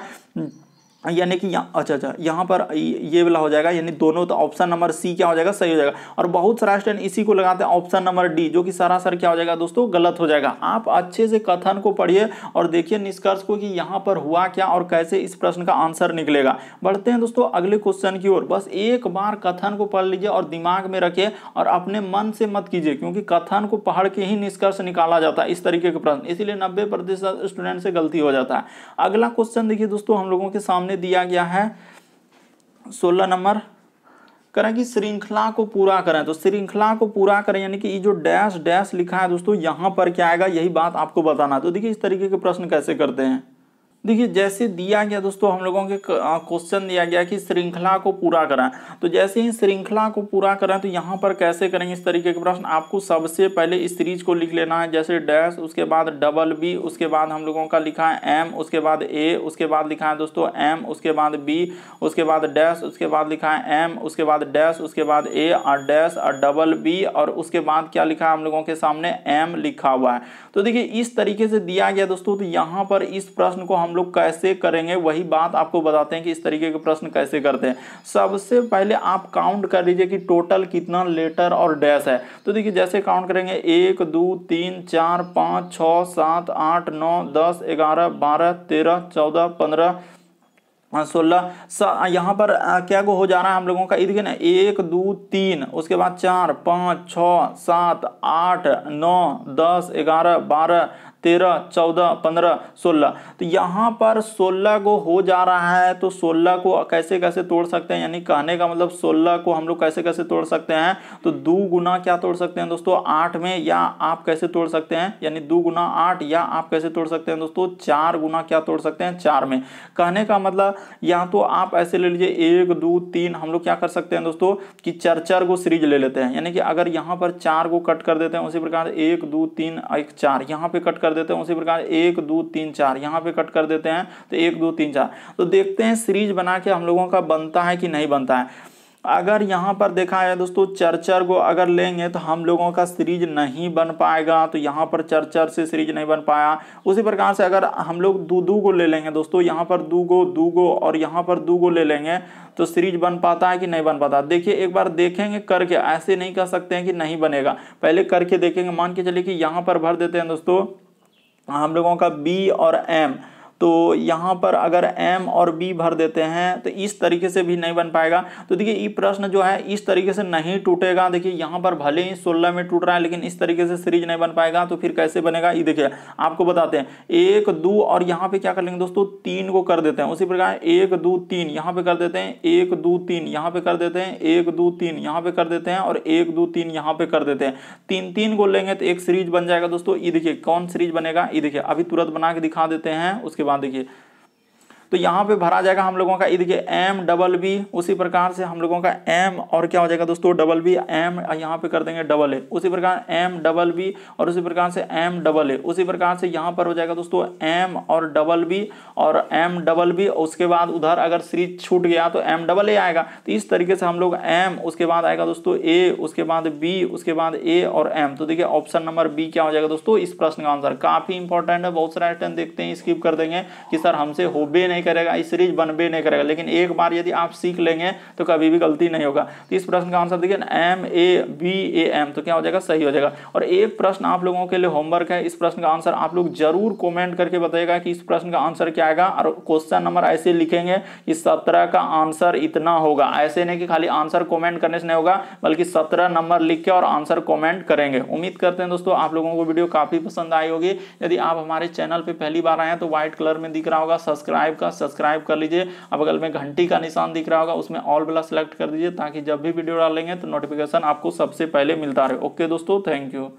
यानी कि यहाँ अच्छा अच्छा यहाँ पर ये वाला हो जाएगा यानी दोनों तो ऑप्शन नंबर सी क्या हो जाएगा सही हो जाएगा और बहुत सारा स्टूडेंट इसी को लगाते हैं ऑप्शन नंबर डी जो कि सरासर क्या हो जाएगा दोस्तों गलत हो जाएगा आप अच्छे से कथन को पढ़िए और देखिए निष्कर्ष को कि यहाँ पर हुआ क्या और कैसे इस प्रश्न का आंसर निकलेगा बढ़ते हैं दोस्तों अगले क्वेश्चन की ओर बस एक बार कथन को पढ़ लीजिए और दिमाग में रखिए और अपने मन से मत कीजिए क्योंकि कथन को पढ़ के ही निष्कर्ष निकाला जाता है इस तरीके के प्रश्न इसीलिए नब्बे स्टूडेंट से गलती हो जाता है अगला क्वेश्चन देखिए दोस्तों हम लोगों के सामने सामने दिया गया है सोलह नंबर करें कि श्रृंखला को पूरा करें तो श्रृंखला को पूरा करें यानी कि ये जो डैश डैश लिखा है दोस्तों यहाँ पर क्या आएगा यही बात आपको बताना तो देखिए इस तरीके के प्रश्न कैसे करते हैं देखिए जैसे दिया गया दोस्तों हम लोगों के क्वेश्चन दिया गया कि श्रृंखला को पूरा करें तो जैसे ही श्रृंखला को पूरा करें तो यहाँ पर कैसे करेंगे इस तरीके के प्रश्न आपको सबसे पहले इस सीरीज को लिख लेना है जैसे डैश उसके बाद डबल बी उसके बाद हम लोगों का लिखा है एम उसके बाद ए उसके बाद लिखा है दोस्तों एम उसके बाद बी उसके बाद डैश उसके बाद लिखा है एम उसके बाद डैश उसके बाद ए और डैश और डबल बी और उसके बाद क्या लिखा है हम लोगों के सामने एम लिखा हुआ है तो देखिए इस तरीके से दिया गया दोस्तों तो यहाँ पर इस प्रश्न को हम हम लोग कैसे करेंगे वही बात आपको बताते हैं कि इस तरीके के प्रश्न कैसे करते हैं सबसे पहले आप काउंट कर लीजिए कि टोटल कितना लेटर और डैश है तो देखिए जैसे काउंट करेंगे एक दो तीन चार पाँच छः सात आठ नौ दस ग्यारह बारह तेरह चौदह पंद्रह सोलह यहाँ पर आ, क्या को हो जा रहा है हम लोगों का इधर ना एक दो तीन उसके बाद चार पाँच छः सात आठ नौ दस ग्यारह बारह तेरह चौदह पंद्रह सोलह तो यहाँ पर सोलह को हो जा रहा है तो सोलह को कैसे कैसे तोड़ सकते हैं यानी कहने का मतलब सोलह को हम लोग कैसे कैसे तोड़ सकते हैं तो दो गुना क्या तोड़ सकते हैं दोस्तों आठ में या आप कैसे तोड़ सकते हैं यानी दो गुना आठ या आप कैसे तोड़ सकते हैं दोस्तों चार गुना क्या तोड़ सकते हैं चार में कहने का मतलब यहाँ तो आप ऐसे ले लीजिए एक दो तीन हम लोग क्या कर सकते हैं दोस्तों कि चार चार गो सीरीज ले लेते हैं यानी कि अगर यहाँ पर चार को कट कर देते हैं उसी प्रकार एक दो तीन एक चार यहाँ पे कट कर कर देते हैं उसी प्रकार एक दो तीन चार यहाँ पे कट कर देते हैं तो एक दो तीन चार तो देखते हैं सीरीज बना के हम लोगों का बनता है कि नहीं बनता है अगर यहाँ पर देखा है दोस्तों चर्चर को अगर लेंगे तो हम लोगों का सीरीज नहीं बन पाएगा तो यहाँ पर चर्चर से सीरीज नहीं बन पाया उसी प्रकार से अगर हम लोग दो दो को ले लेंगे दोस्तों यहाँ पर दो गो दो गो और यहाँ पर दो गो ले लेंगे तो सीरीज बन पाता है कि नहीं बन पाता देखिए एक बार देखेंगे करके ऐसे नहीं कह सकते हैं कि नहीं बनेगा पहले करके देखेंगे मान के चलिए कि यहाँ पर भर देते हैं दोस्तों हम लोगों का बी और एम तो यहाँ पर अगर एम और बी भर देते हैं तो इस तरीके से भी नहीं बन पाएगा तो देखिए ये प्रश्न जो है इस तरीके से नहीं टूटेगा देखिए यहाँ पर भले ही सोलह में टूट रहा है लेकिन इस तरीके से सीरीज नहीं बन पाएगा तो फिर कैसे बनेगा ये देखिए आपको बताते हैं एक दो और यहाँ पे क्या कर लेंगे दोस्तों तीन को कर देते हैं उसी प्रकार एक दो तीन यहाँ पे कर देते हैं एक दो तीन यहाँ पे कर देते हैं एक दो तीन यहाँ पे कर देते हैं और एक दो तीन यहाँ पे कर देते हैं तीन तीन को लेंगे तो एक सीरीज बन जाएगा दोस्तों ये देखिए कौन सीरीज बनेगा ये देखिए अभी तुरंत बना के दिखा देते हैं उसके बाद भगवान देखिए तो यहाँ पे भरा जाएगा हम लोगों का ये देखिए एम डबल बी उसी प्रकार से हम लोगों का एम और क्या हो जाएगा दोस्तों डबल बी एम यहाँ पे कर देंगे डबल ए उसी प्रकार एम डबल बी और उसी प्रकार से एम डबल ए उसी प्रकार से यहाँ पर हो जाएगा दोस्तों एम और डबल बी और एम डबल बी उसके बाद उधर अगर सीरीज छूट गया तो एम डबल ए आएगा तो इस तरीके से हम लोग एम उसके बाद आएगा दोस्तों ए उसके बाद बी उसके बाद ए और एम तो देखिए ऑप्शन नंबर बी क्या हो जाएगा दोस्तों इस प्रश्न का आंसर काफ़ी इंपॉर्टेंट है बहुत सारे देखते हैं स्किप कर देंगे कि सर हमसे होबे नहीं नहीं करेगा इस सीरीज बनबे नहीं करेगा लेकिन एक बार यदि आप सीख लेंगे तो कभी भी गलती नहीं होगा तो इस प्रश्न का आंसर देखिए M A B A M तो क्या हो जाएगा सही हो जाएगा और एक प्रश्न आप लोगों के लिए होमवर्क है इस प्रश्न का आंसर आप लोग जरूर कॉमेंट करके बताएगा कि इस प्रश्न का आंसर क्या आएगा और क्वेश्चन नंबर ऐसे लिखेंगे कि सत्रह का आंसर इतना होगा ऐसे नहीं कि खाली आंसर कॉमेंट करने से नहीं होगा बल्कि सत्रह नंबर लिख के और आंसर कॉमेंट करेंगे उम्मीद करते हैं दोस्तों आप लोगों को वीडियो काफ़ी पसंद आई होगी यदि आप हमारे चैनल पे पहली बार आए हैं तो व्हाइट कलर में दिख रहा होगा सब्सक्राइब का सब्सक्राइब कर लीजिए अगल में घंटी का निशान दिख रहा होगा उसमें ऑल वाला सेलेक्ट कर दीजिए ताकि जब भी वीडियो डालेंगे तो नोटिफिकेशन आपको सबसे पहले मिलता रहे ओके दोस्तों थैंक यू